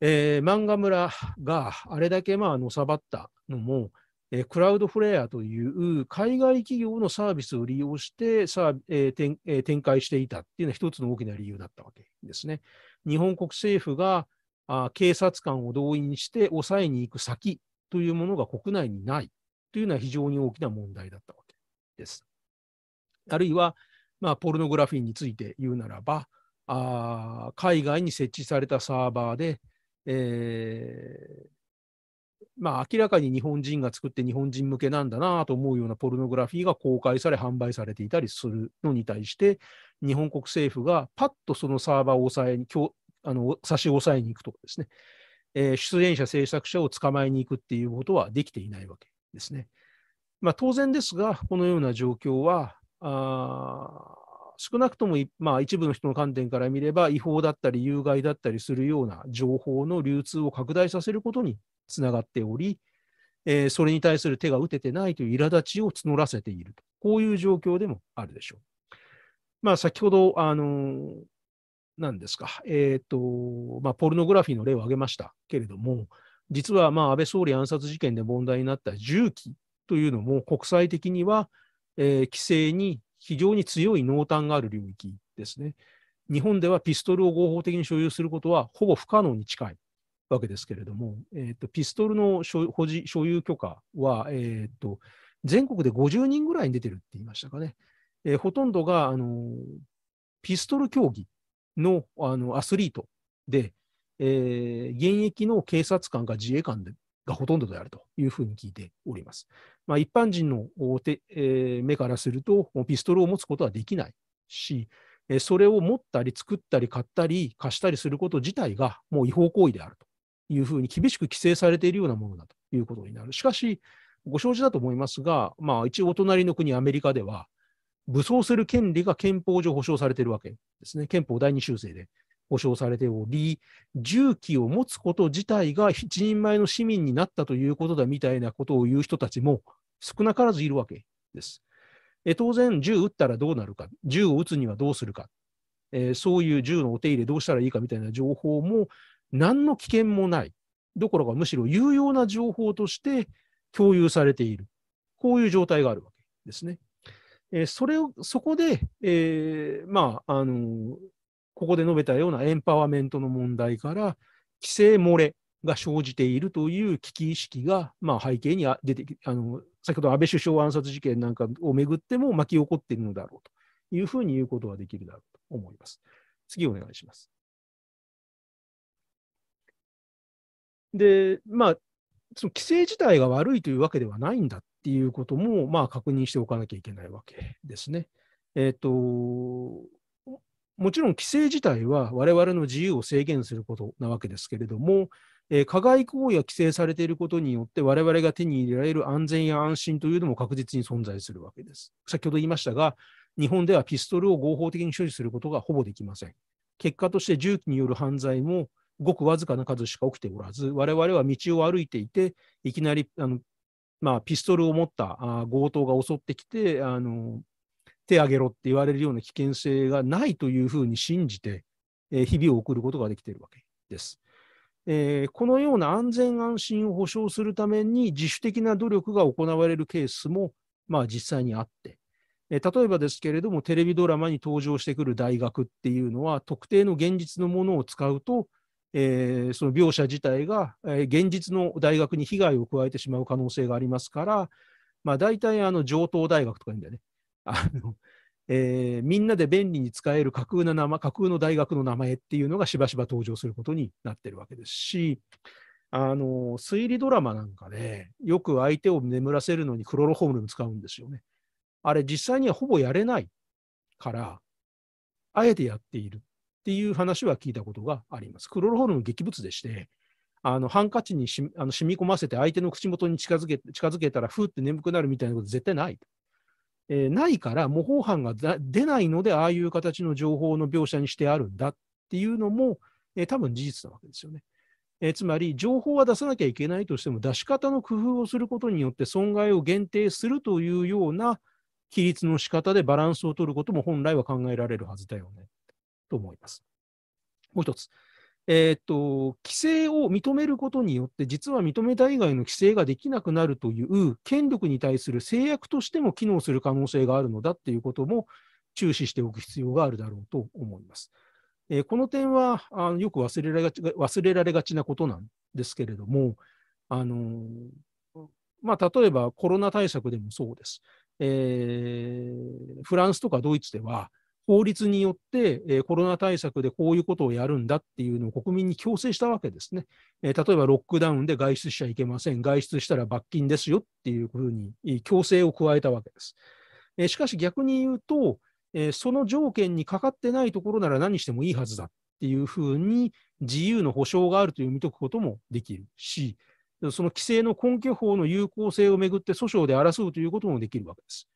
えー、漫画村があれだけまあのさばったのも、えー、クラウドフレアという海外企業のサービスを利用してー、えーえー、展開していたっていうのは一つの大きな理由だったわけですね。日本国政府があ警察官を動員して抑えに行く先というものが国内にないというのは非常に大きな問題だったわけです。あるいは、まあ、ポルノグラフィーについて言うならば、あ海外に設置されたサーバーで、えー、まあ、明らかに日本人が作って日本人向けなんだなと思うようなポルノグラフィーが公開され、販売されていたりするのに対して、日本国政府がパッとそのサーバーを抑えに、あの差し押さえに行くとかですね、えー、出演者、制作者を捕まえに行くっていうことはできていないわけですね。まあ、当然ですが、このような状況は、あ少なくとも、まあ、一部の人の観点から見れば違法だったり有害だったりするような情報の流通を拡大させることにつながっており、えー、それに対する手が打ててないという苛立ちを募らせていると、こういう状況でもあるでしょう。まあ、先ほど、あのー、なんですか、えー、と、まあ、ポルノグラフィーの例を挙げましたけれども、実は、まあ、安倍総理暗殺事件で問題になった銃器というのも国際的には、えー、規制に非常に強い濃淡がある領域ですね。日本ではピストルを合法的に所有することはほぼ不可能に近いわけですけれども、えーと、ピストルの所保持所有許可は、えーと、全国で50人ぐらいに出てるって言いましたかね。えー、ほとんどがあのピストル競技のあのアスリートで、えー、現役の警察官か自衛官でがほとんどであるというふうに聞いております。まあ、一般人のえ目からすると、ピストルを持つことはできないし、それを持ったり作ったり買ったり貸したりすること自体がもう違法行為であるというふうに厳しく規制されているようなものだということになる。しかし、ご承知だと思いますが、まあ、一応お隣の国、アメリカでは、武装する権利が憲法上保障されているわけですね。憲法第2修正で保障されており、銃器を持つこと自体が一人前の市民になったということだみたいなことを言う人たちも少なからずいるわけです。え当然、銃撃ったらどうなるか、銃を撃つにはどうするか、えー、そういう銃のお手入れどうしたらいいかみたいな情報も何の危険もない、どころかむしろ有用な情報として共有されている、こういう状態があるわけですね。えー、それをそこで、えー、まああのここで述べたようなエンパワーメントの問題から、規制漏れが生じているという危機意識が、まあ、背景に出てあの、先ほど安倍首相暗殺事件なんかをめぐっても巻き起こっているのだろうというふうに言うことができるだろうと思います。次お願いします。で、まあ、その規制自体が悪いというわけではないんだっていうことも、まあ、確認しておかなきゃいけないわけですね。えっ、ー、と、もちろん規制自体は我々の自由を制限することなわけですけれども、えー、加害行為が規制されていることによって、我々が手に入れられる安全や安心というのも確実に存在するわけです。先ほど言いましたが、日本ではピストルを合法的に所持することがほぼできません。結果として銃器による犯罪もごくわずかな数しか起きておらず、我々は道を歩いていて、いきなりあの、まあ、ピストルを持ったあ強盗が襲ってきてあの、手あげろって言われるような危険性がないというふうに信じて、えー、日々を送ることができているわけです。えー、このような安全安心を保障するために自主的な努力が行われるケースも、まあ、実際にあって、えー、例えばですけれども、テレビドラマに登場してくる大学っていうのは、特定の現実のものを使うと、えー、その描写自体が、え現実の大学に被害を加えてしまう可能性がありますから、まあ、大体あの上東大学とかいうんだよね、あの、えー、みんなで便利に使える架空の名前、架空の大学の名前っていうのがしばしば登場することになってるわけですし、あの、推理ドラマなんかで、よく相手を眠らせるのにクロロホルム使うんですよね。あれ実際にはほぼやれないから、あえてやっているっていう話は聞いたことがあります。クロロホルム劇物でして、あのハンカチにしあの染み込ませて相手の口元に近づけ近づけたらふーって眠くなるみたいなこと絶対ない。えー、ないから模倣犯が出ないので、ああいう形の情報の描写にしてあるんだっていうのも、えー、多分事実なわけですよね。えー、つまり、情報は出さなきゃいけないとしても、出し方の工夫をすることによって損害を限定するというような規律の仕方でバランスを取ることも本来は考えられるはずだよね、と思います。もう一つ。えーと、と規制を認めることによって、実は認めた以外の規制ができなくなるという権力に対する制約としても機能する可能性があるのだということも注視しておく必要があるだろうと思います。えー、この点はあよく忘れられがち忘れられがちなことなんですけれども、あのまあ、例えばコロナ対策でもそうです、えー、フランスとかドイツでは、法律によって、えコロナ対策でこういうことをやるんだっていうのを国民に強制したわけですね。え例えばロックダウンで外出しちゃいけません、外出したら罰金ですよっていうふうに強制を加えたわけです。えしかし逆に言うと、えその条件にかかってないところなら何してもいいはずだっていうふうに自由の保障があると読み解くこともできるし、その規制の根拠法の有効性をめぐって訴訟で争うということもできるわけです。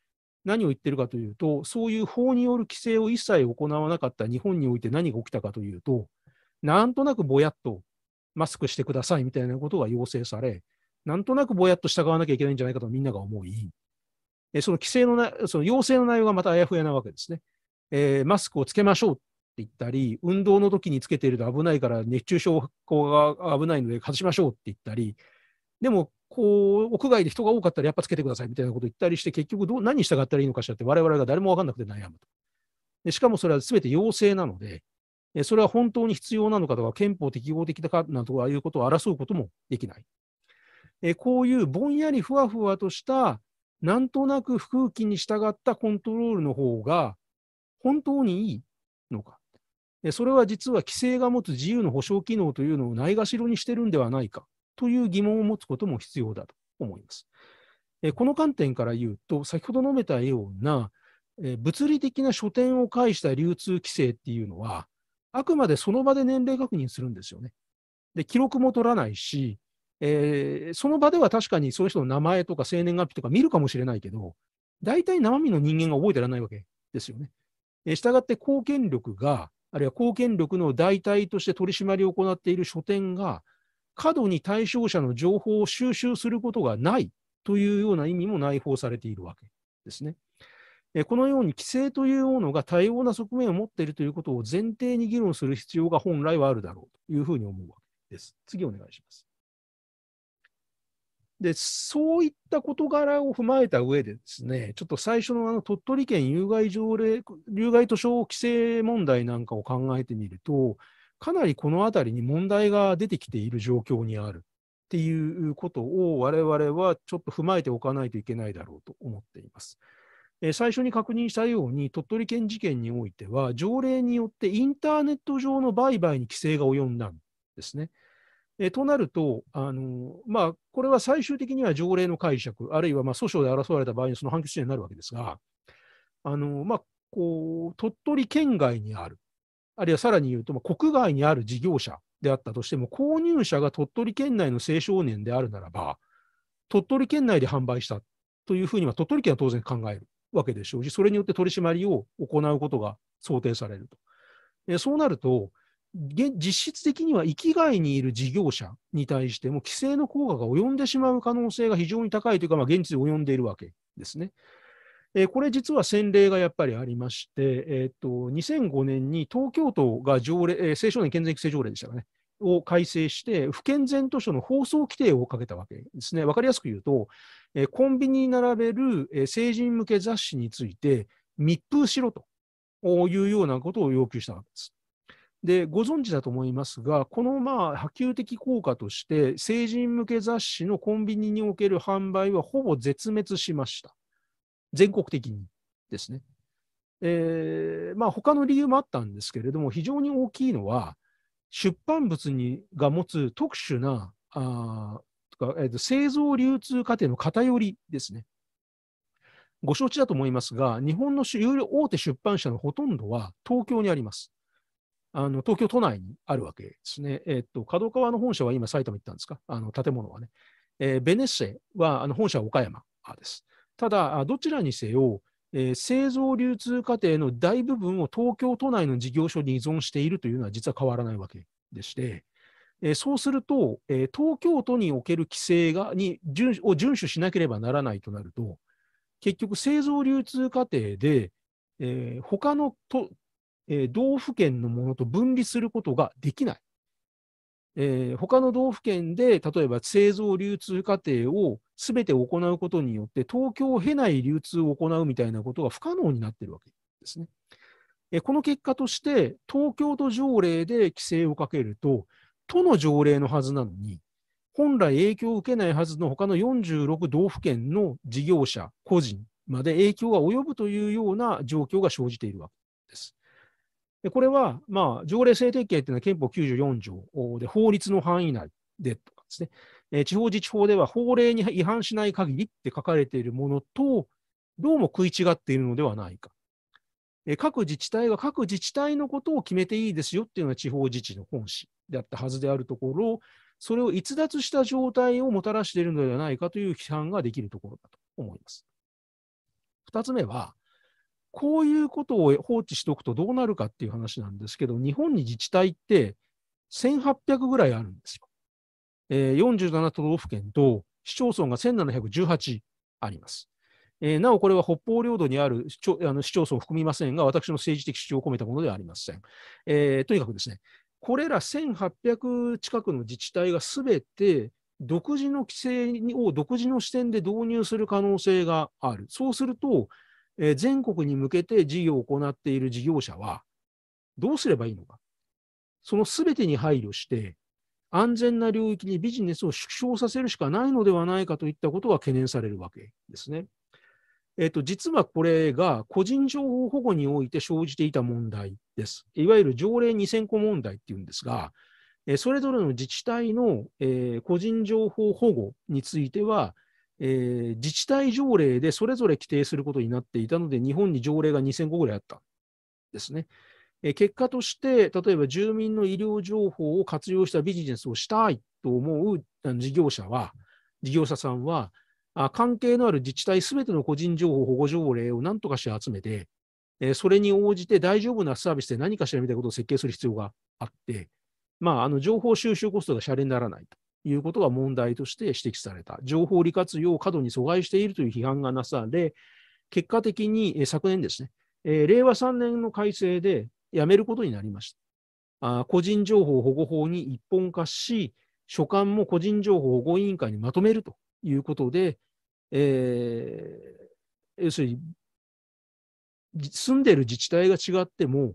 何を言ってるかというと、そういう法による規制を一切行わなかった日本において何が起きたかというと、なんとなくぼやっとマスクしてくださいみたいなことが要請され、なんとなくぼやっと従わなきゃいけないんじゃないかとみんなが思い、その規制のな、その要請の内容がまたあやふやなわけですね。えー、マスクをつけましょうって言ったり、運動の時につけていると危ないから熱中症が危ないので外しましょうって言ったり、でもこう、屋外で人が多かったらやっぱつけてくださいみたいなことを言ったりして、結局どう、何に従ったらいいのかしらって我々が誰もわかんなくて悩むと。でしかもそれは全て要請なので、それは本当に必要なのかとか、憲法適合的だかなどあいうことを争うこともできない。えこういうぼんやりふわふわとした、なんとなく空気に従ったコントロールの方が本当にいいのか。それは実は規制が持つ自由の保障機能というのをないがしろにしてるんではないかという疑問を持つことも必要だと思います。この観点から言うと、先ほど述べたような、物理的な書店を介した流通規制っていうのは、あくまでその場で年齢確認するんですよね。で、記録も取らないし、えー、その場では確かにその人の名前とか生年月日とか見るかもしれないけど、大体生身の人間が覚えてられないわけですよね。したがって貢献力が、あるいは貢献力の代替として取り締まりを行っている書店が、過度に対象者の情報を収集することがないというような意味も内包されているわけですね。このように規制というものが多様な側面を持っているということを前提に議論する必要が本来はあるだろうというふうに思うわけです。次お願いします。で、そういった事柄を踏まえた上でですね、ちょっと最初のあの鳥取県有害条例、有害図書規制問題なんかを考えてみると、かなりこのあたりに問題が出てきている状況にあるっていうことを我々はちょっと踏まえておかないといけないだろうと思っています。え最初に確認したように、鳥取県事件においては、条例によってインターネット上の売買に規制が及んだんですね。えとなると、あのまあ、これは最終的には条例の解釈、あるいはま訴訟で争われた場合にその判決事例になるわけですが、あのまあ、こう鳥取県外にあるあるいはさらに言うと、まあ、国外にある事業者であったとしても、購入者が鳥取県内の青少年であるならば、鳥取県内で販売したというふうには鳥取県は当然考えるわけでしょうし、それによって取り締まりを行うことが想定されると。えそうなると、実質的には域外にいる事業者に対しても規制の効果が及んでしまう可能性が非常に高いというか、まあ、現地で及んでいるわけですね。えー、これ実は先例がやっぱりありまして、えーと、2005年に東京都が条例、えー、青少年健全育成条例でしたかね、を改正して、不健全図書の放送規定をかけたわけですね。わかりやすく言うと、えー、コンビニに並べる、えー、成人向け雑誌について密封しろというようなことを要求したわけです。で、ご存知だと思いますが、このまあ波及的効果として、成人向け雑誌のコンビニにおける販売はほぼ絶滅しました。全国的にですね。えー、まあ他の理由もあったんですけれども、非常に大きいのは、出版物にが持つ特殊なあか、えー、と製造流通過程の偏りですね。ご承知だと思いますが、日本の有料大手出版社のほとんどは東京にあります。あの東京都内にあるわけですね。えっ、ー、と、角川の本社は今埼玉行ったんですかあの建物はね。えー、ベネッセはあの本社は岡山です。ただ、どちらにせよ、えー、製造流通過程の大部分を東京都内の事業所に依存しているというのは実は変わらないわけでして、えー、そうすると、えー、東京都における規制がに順を遵守しなければならないとなると、結局、製造流通過程で、えー、他の都、え道府県のものと分離することができない。えー、他の道府県で例えば製造流通過程をすべて行うことによって、東京を経ない流通を行うみたいなことが不可能になっているわけですね。えー、この結果として、東京都条例で規制をかけると、都の条例のはずなのに、本来影響を受けないはずの他の46道府県の事業者、個人まで影響が及ぶというような状況が生じているわけです。でこれは、まあ、条例制定権っていうのは憲法94条で法律の範囲内でとかですね、え地方自治法では法令に違反しない限りって書かれているものと、どうも食い違っているのではないか。え各自治体が各自治体のことを決めていいですよっていうのは地方自治の本旨であったはずであるところ、それを逸脱した状態をもたらしているのではないかという批判ができるところだと思います。2つ目は、こういうことを放置しておくとどうなるかっていう話なんですけど、日本に自治体って1800ぐらいあるんですよ。えー、47都道府県と市町村が1718あります。えー、なお、これは北方領土にある市町あの市町村を含みませんが、私の政治的主張を込めたものではありません。えー、とにかくですね、これら1800近くの自治体がすべて独自の規制を独自の視点で導入する可能性がある。そうすると、えー、全国に向けて事業を行っている事業者は、どうすればいいのか。そのすべてに配慮して、安全な領域にビジネスを縮小させるしかないのではないかといったことが懸念されるわけですね。えっ、と、実はこれが個人情報保護において生じていた問題です。いわゆる条例2000個問題っていうんですが、それぞれの自治体の個人情報保護については、えー、自治体条例でそれぞれ規定することになっていたので、日本に条例が2000個ぐらいあったんですね。えー、結果として、例えば住民の医療情報を活用したビジネスをしたいと思う事業者は、事業者さんは、あ関係のある自治体すべての個人情報保護条例を何とかして集めて、えそれに応じて大丈夫なサービスで何かしらみたいなことを設計する必要があって、まあ、あの情報収集コストがシャレにならないと。いうことが問題として指摘された。情報利活用を過度に阻害しているという批判がなされ、結果的に昨年ですね、えー、令和3年の改正でやめることになりました。あ個人情報保護法に一本化し、所管も個人情報保護委員会にまとめるということで、えー、要するに、住んでいる自治体が違っても、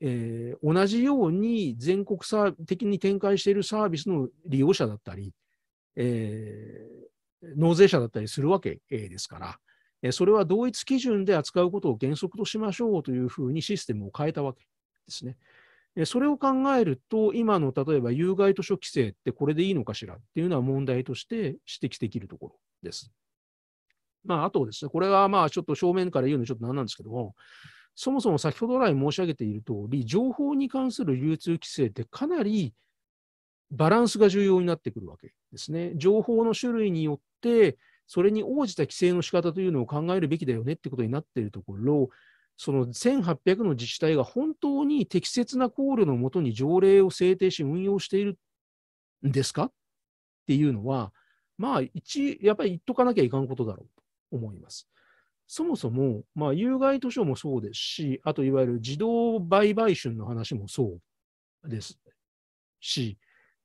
えー、同じように全国的に展開しているサービスの利用者だったり、えー、納税者だったりするわけですから、えそれは同一基準で扱うことを原則としましょうというふうにシステムを変えたわけですね。それを考えると、今の例えば有害図書規制ってこれでいいのかしらっていうのは問題として指摘できるところです。まあ、あとですね、これはまあちょっと正面から言うのちょっと何なんですけども、そもそも先ほど来申し上げている通り、情報に関する流通規制ってかなりバランスが重要になってくるわけですね。情報の種類によって、それに応じた規制の仕方というのを考えるべきだよねってことになっているところ、その1800の自治体が本当に適切な考慮のもとに条例を制定し運用しているんですかっていうのは、まあ一、やっぱり言っとかなきゃいかんことだろうと思います。そもそも、まあ、有害図書もそうですし、あといわゆる自動売買春の話もそうですし、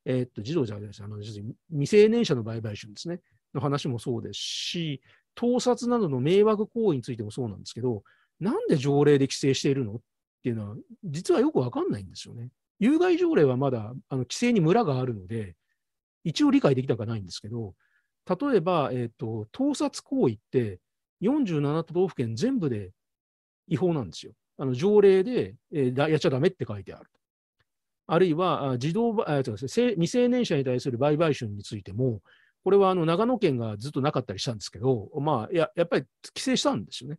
えー、っと、児童じゃないです。あの、未成年者の売買春ですね、の話もそうですし、盗撮などの迷惑行為についてもそうなんですけど、なんで条例で規制しているのっていうのは、実はよくわかんないんですよね。有害条例はまだあの規制にムラがあるので、一応理解できたかないんですけど、例えば、えーと盗撮行為って、47都道府県全部で違法なんですよ。あの条例で、えー、やっちゃだめって書いてある。あるいは、児童あ未成年者に対する売買春についても、これはあの長野県がずっとなかったりしたんですけど、まあ、ややっぱり規制したんですよね。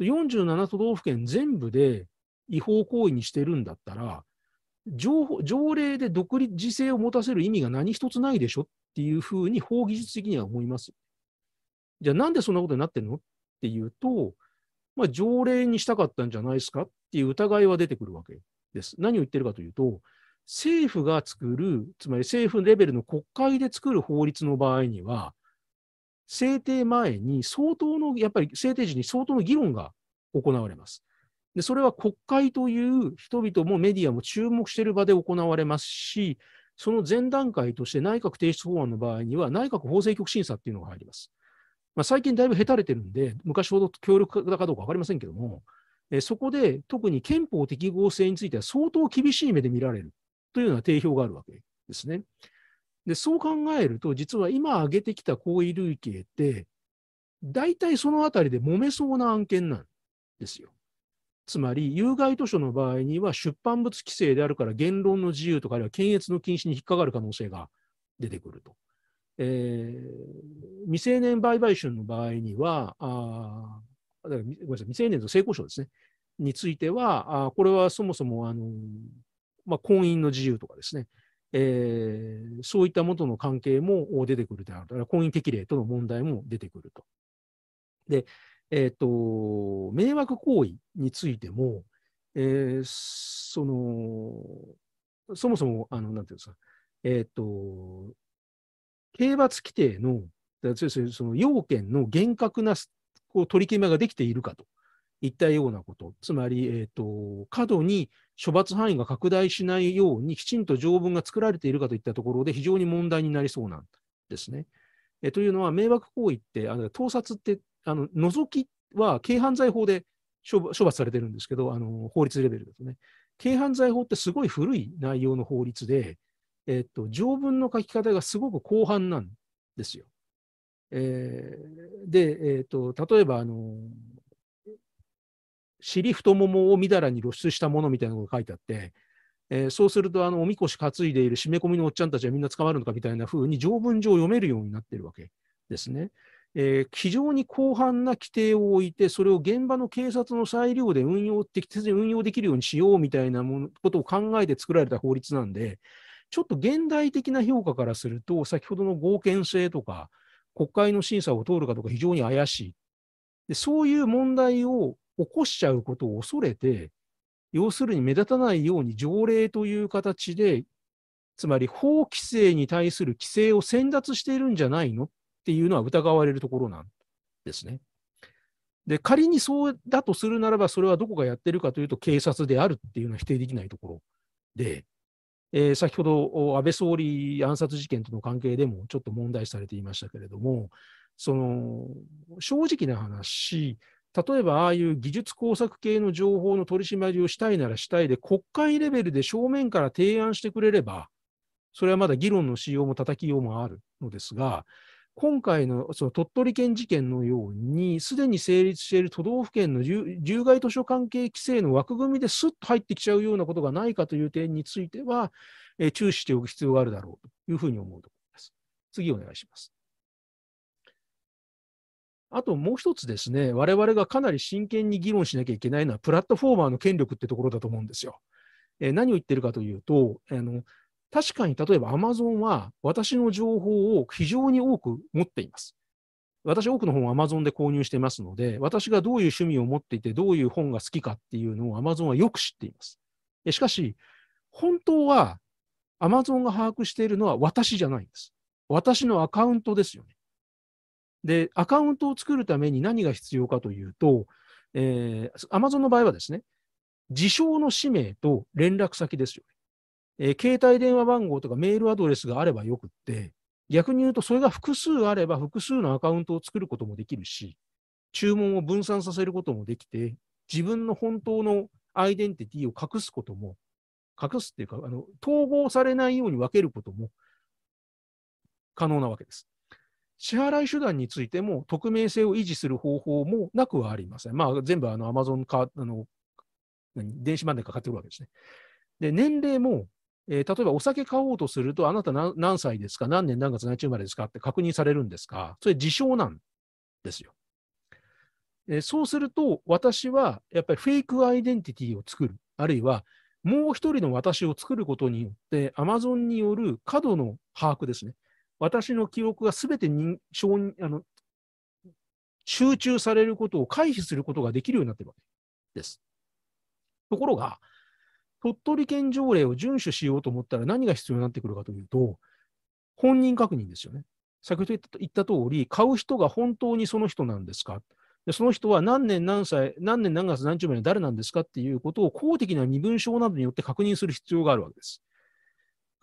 47都道府県全部で違法行為にしてるんだったら、条条例で独立、自制を持たせる意味が何一つないでしょっていうふうに法技術的には思います。じゃあなんでそんなことになってるのっていうと、まあ、条例にしたかったんじゃないですかっていう疑いは出てくるわけです。何を言ってるかというと、政府が作る、つまり政府レベルの国会で作る法律の場合には、制定前に相当の、やっぱり制定時に相当の議論が行われます。でそれは国会という人々もメディアも注目している場で行われますし、その前段階として内閣提出法案の場合には、内閣法制局審査っていうのが入ります。まあ、最近だいぶへたれてるんで、昔ほど強力だかどうか分かりませんけども、えそこで特に憲法適合性については相当厳しい目で見られるというような定評があるわけですね。で、そう考えると、実は今挙げてきた行為類型って、大体そのあたりで揉めそうな案件なんですよ。つまり、有害図書の場合には出版物規制であるから言論の自由とか、あるいは検閲の禁止に引っかかる可能性が出てくると。えー、未成年売買春の場合には、あごめんなさい未成年と性交渉ですね、については、あこれはそもそも、あのまあ、婚姻の自由とかですね、えー、そういったもとの関係も出てくるである。だから婚姻適齢との問題も出てくると。で、えっ、ー、と、迷惑行為についても、えー、その、そもそも、あの、なんていうんですか、えっ、ー、と、刑罰規定の、その要件の厳格なこう取り決めができているかといったようなこと、つまり、えーと、過度に処罰範囲が拡大しないようにきちんと条文が作られているかといったところで非常に問題になりそうなんですね。えというのは、迷惑行為って、あの盗撮って、あの覗きは軽犯罪法で処罰されてるんですけど、あの法律レベルだとね。軽犯罪法ってすごい古い内容の法律で、えっと、条文の書き方がすごく広範なんですよ。えー、で、えっ、と、例えば、あの、尻太ももをみだらに露出したものみたいなのが書いてあって、えー、そうすると、あの、おみこし担いでいる締め込みのおっちゃんたちはみんな捕まるのかみたいな風に条文上読めるようになってるわけですね。えー、非常に広範な規定を置いて、それを現場の警察の裁量で運用、適切に運用できるようにしようみたいなものことを考えて作られた法律なんで、ちょっと現代的な評価からすると、先ほどの合憲性とか、国会の審査を通るかとか非常に怪しい。でそういう問題を起こしちゃうことを恐れて、要するに目立たないように条例という形で、つまり法規制に対する規制を先達しているんじゃないのっていうのは疑われるところなんですね。で、仮にそうだとするならば、それはどこがやってるかというと、警察であるっていうのは否定できないところで、えー、先ほど安倍総理暗殺事件との関係でもちょっと問題視されていましたけれども、その正直な話、例えばああいう技術工作系の情報の取り締まりをしたいならしたいで、国会レベルで正面から提案してくれれば、それはまだ議論のしようも叩きようもあるのですが、今回のその鳥取県事件のように、すでに成立している都道府県の獣害図書関係規制の枠組みですっと入ってきちゃうようなことがないかという点については、えー、注視しておく必要があるだろうというふうに思うところです。次お願いします。あともう一つですね、我々がかなり真剣に議論しなきゃいけないのは、プラットフォーマーの権力ってところだと思うんですよ。えー、何を言ってるかというと、あの確かに例えば Amazon は私の情報を非常に多く持っています。私多くの本を Amazon で購入していますので、私がどういう趣味を持っていて、どういう本が好きかっていうのを Amazon はよく知っています。しかし、本当は Amazon が把握しているのは私じゃないんです。私のアカウントですよね。で、アカウントを作るために何が必要かというと、えー、Amazon の場合はですね、自称の氏名と連絡先ですよね。えー、携帯電話番号とかメールアドレスがあればよくって、逆に言うとそれが複数あれば複数のアカウントを作ることもできるし、注文を分散させることもできて、自分の本当のアイデンティティを隠すことも、隠すっていうか、あの統合されないように分けることも可能なわけです。支払い手段についても、匿名性を維持する方法もなくはありません。まあ、全部あのゾンか、あの、電子マネーかかってるわけですね。で、年齢もえー、例えばお酒買おうとすると、あなた何歳ですか、何年何月何日生まれですかって確認されるんですかそれ自称なんですよ。えー、そうすると、私はやっぱりフェイクアイデンティティを作る、あるいはもう一人の私を作ることによって、アマゾンによる過度の把握ですね。私の記憶がすべてにあの集中されることを回避することができるようになっているわけです。ところが、鳥取県条例を遵守しようと思ったら何が必要になってくるかというと、本人確認ですよね。先ほど言った通り、買う人が本当にその人なんですかでその人は何年何歳、何年何月何十名の誰なんですかっていうことを公的な身分証などによって確認する必要があるわけです。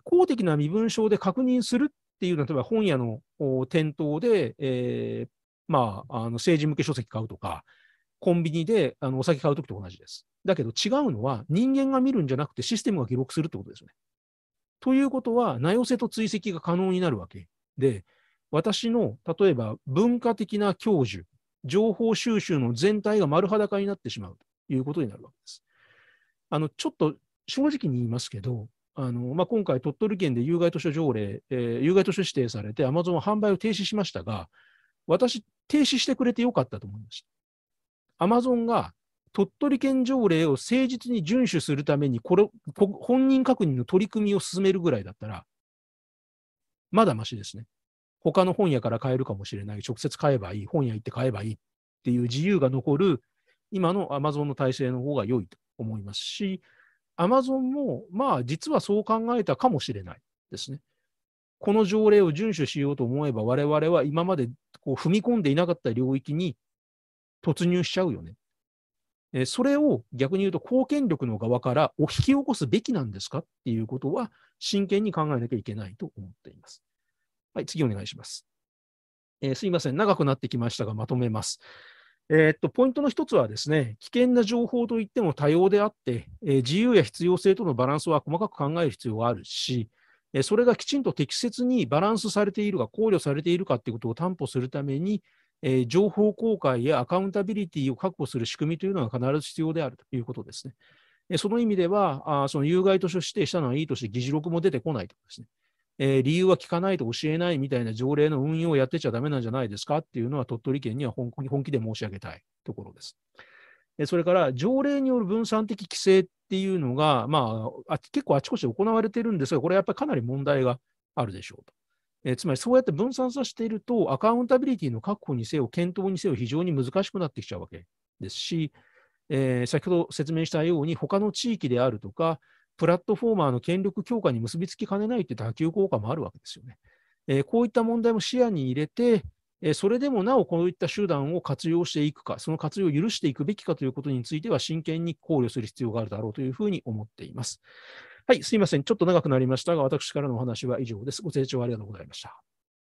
公的な身分証で確認するっていうのは、例えば本屋の店頭で、えー、まあ、あの政治向け書籍買うとか、コンビニであのお酒買うときと同じです。だけど違うのは人間が見るんじゃなくてシステムが記録するってことですよね。ということは、名寄せと追跡が可能になるわけで、私の例えば文化的な教授、情報収集の全体が丸裸になってしまうということになるわけです。あのちょっと正直に言いますけど、あのまあ、今回、鳥取県で有害図書条例、えー、有害図書指定されて、アマゾンは販売を停止しましたが、私、停止してくれてよかったと思いました。アマゾンが鳥取県条例を誠実に遵守するためにこれ、本人確認の取り組みを進めるぐらいだったら、まだましですね。他の本屋から買えるかもしれない、直接買えばいい、本屋行って買えばいいっていう自由が残る、今のアマゾンの体制の方が良いと思いますし、アマゾンも、まあ、実はそう考えたかもしれないですね。この条例を遵守しようと思えば、我々は今までこう踏み込んでいなかった領域に突入しちゃうよね。えそれを逆に言うと貢献力の側からお引き起こすべきなんですかっていうことは真剣に考えなきゃいけないと思っています。はい、次お願いします。えー、すいません、長くなってきましたが、まとめます。えー、っとポイントの一つはですね、危険な情報といっても多様であって、えー、自由や必要性とのバランスは細かく考える必要があるし、それがきちんと適切にバランスされているか、考慮されているかということを担保するために、えー、情報公開やアカウンタビリティを確保する仕組みというのは必ず必要であるということですね。えー、その意味では、あその有害図書指定したのはいいとして議事録も出てこないとですね。えー、理由は聞かないと教えないみたいな条例の運用をやってちゃだめなんじゃないですかっていうのは鳥取県には本気で申し上げたいところです。それから条例による分散的規制っていうのが、まあ、結構あちこちで行われてるんですが、これはやっぱりかなり問題があるでしょうと。えつまりそうやって分散させていると、アカウンタビリティの確保にせよ、検討にせよ、非常に難しくなってきちゃうわけですし、えー、先ほど説明したように、他の地域であるとか、プラットフォーマーの権力強化に結びつきかねないといっ打球効果もあるわけですよね。えー、こういった問題も視野に入れて、えそれでもなおこういった手段を活用していくか、その活用を許していくべきかということについては、真剣に考慮する必要があるだろうというふうに思っています。はい、すいません。ちょっと長くなりましたが、私からのお話は以上です。ご清聴ありがとうございました。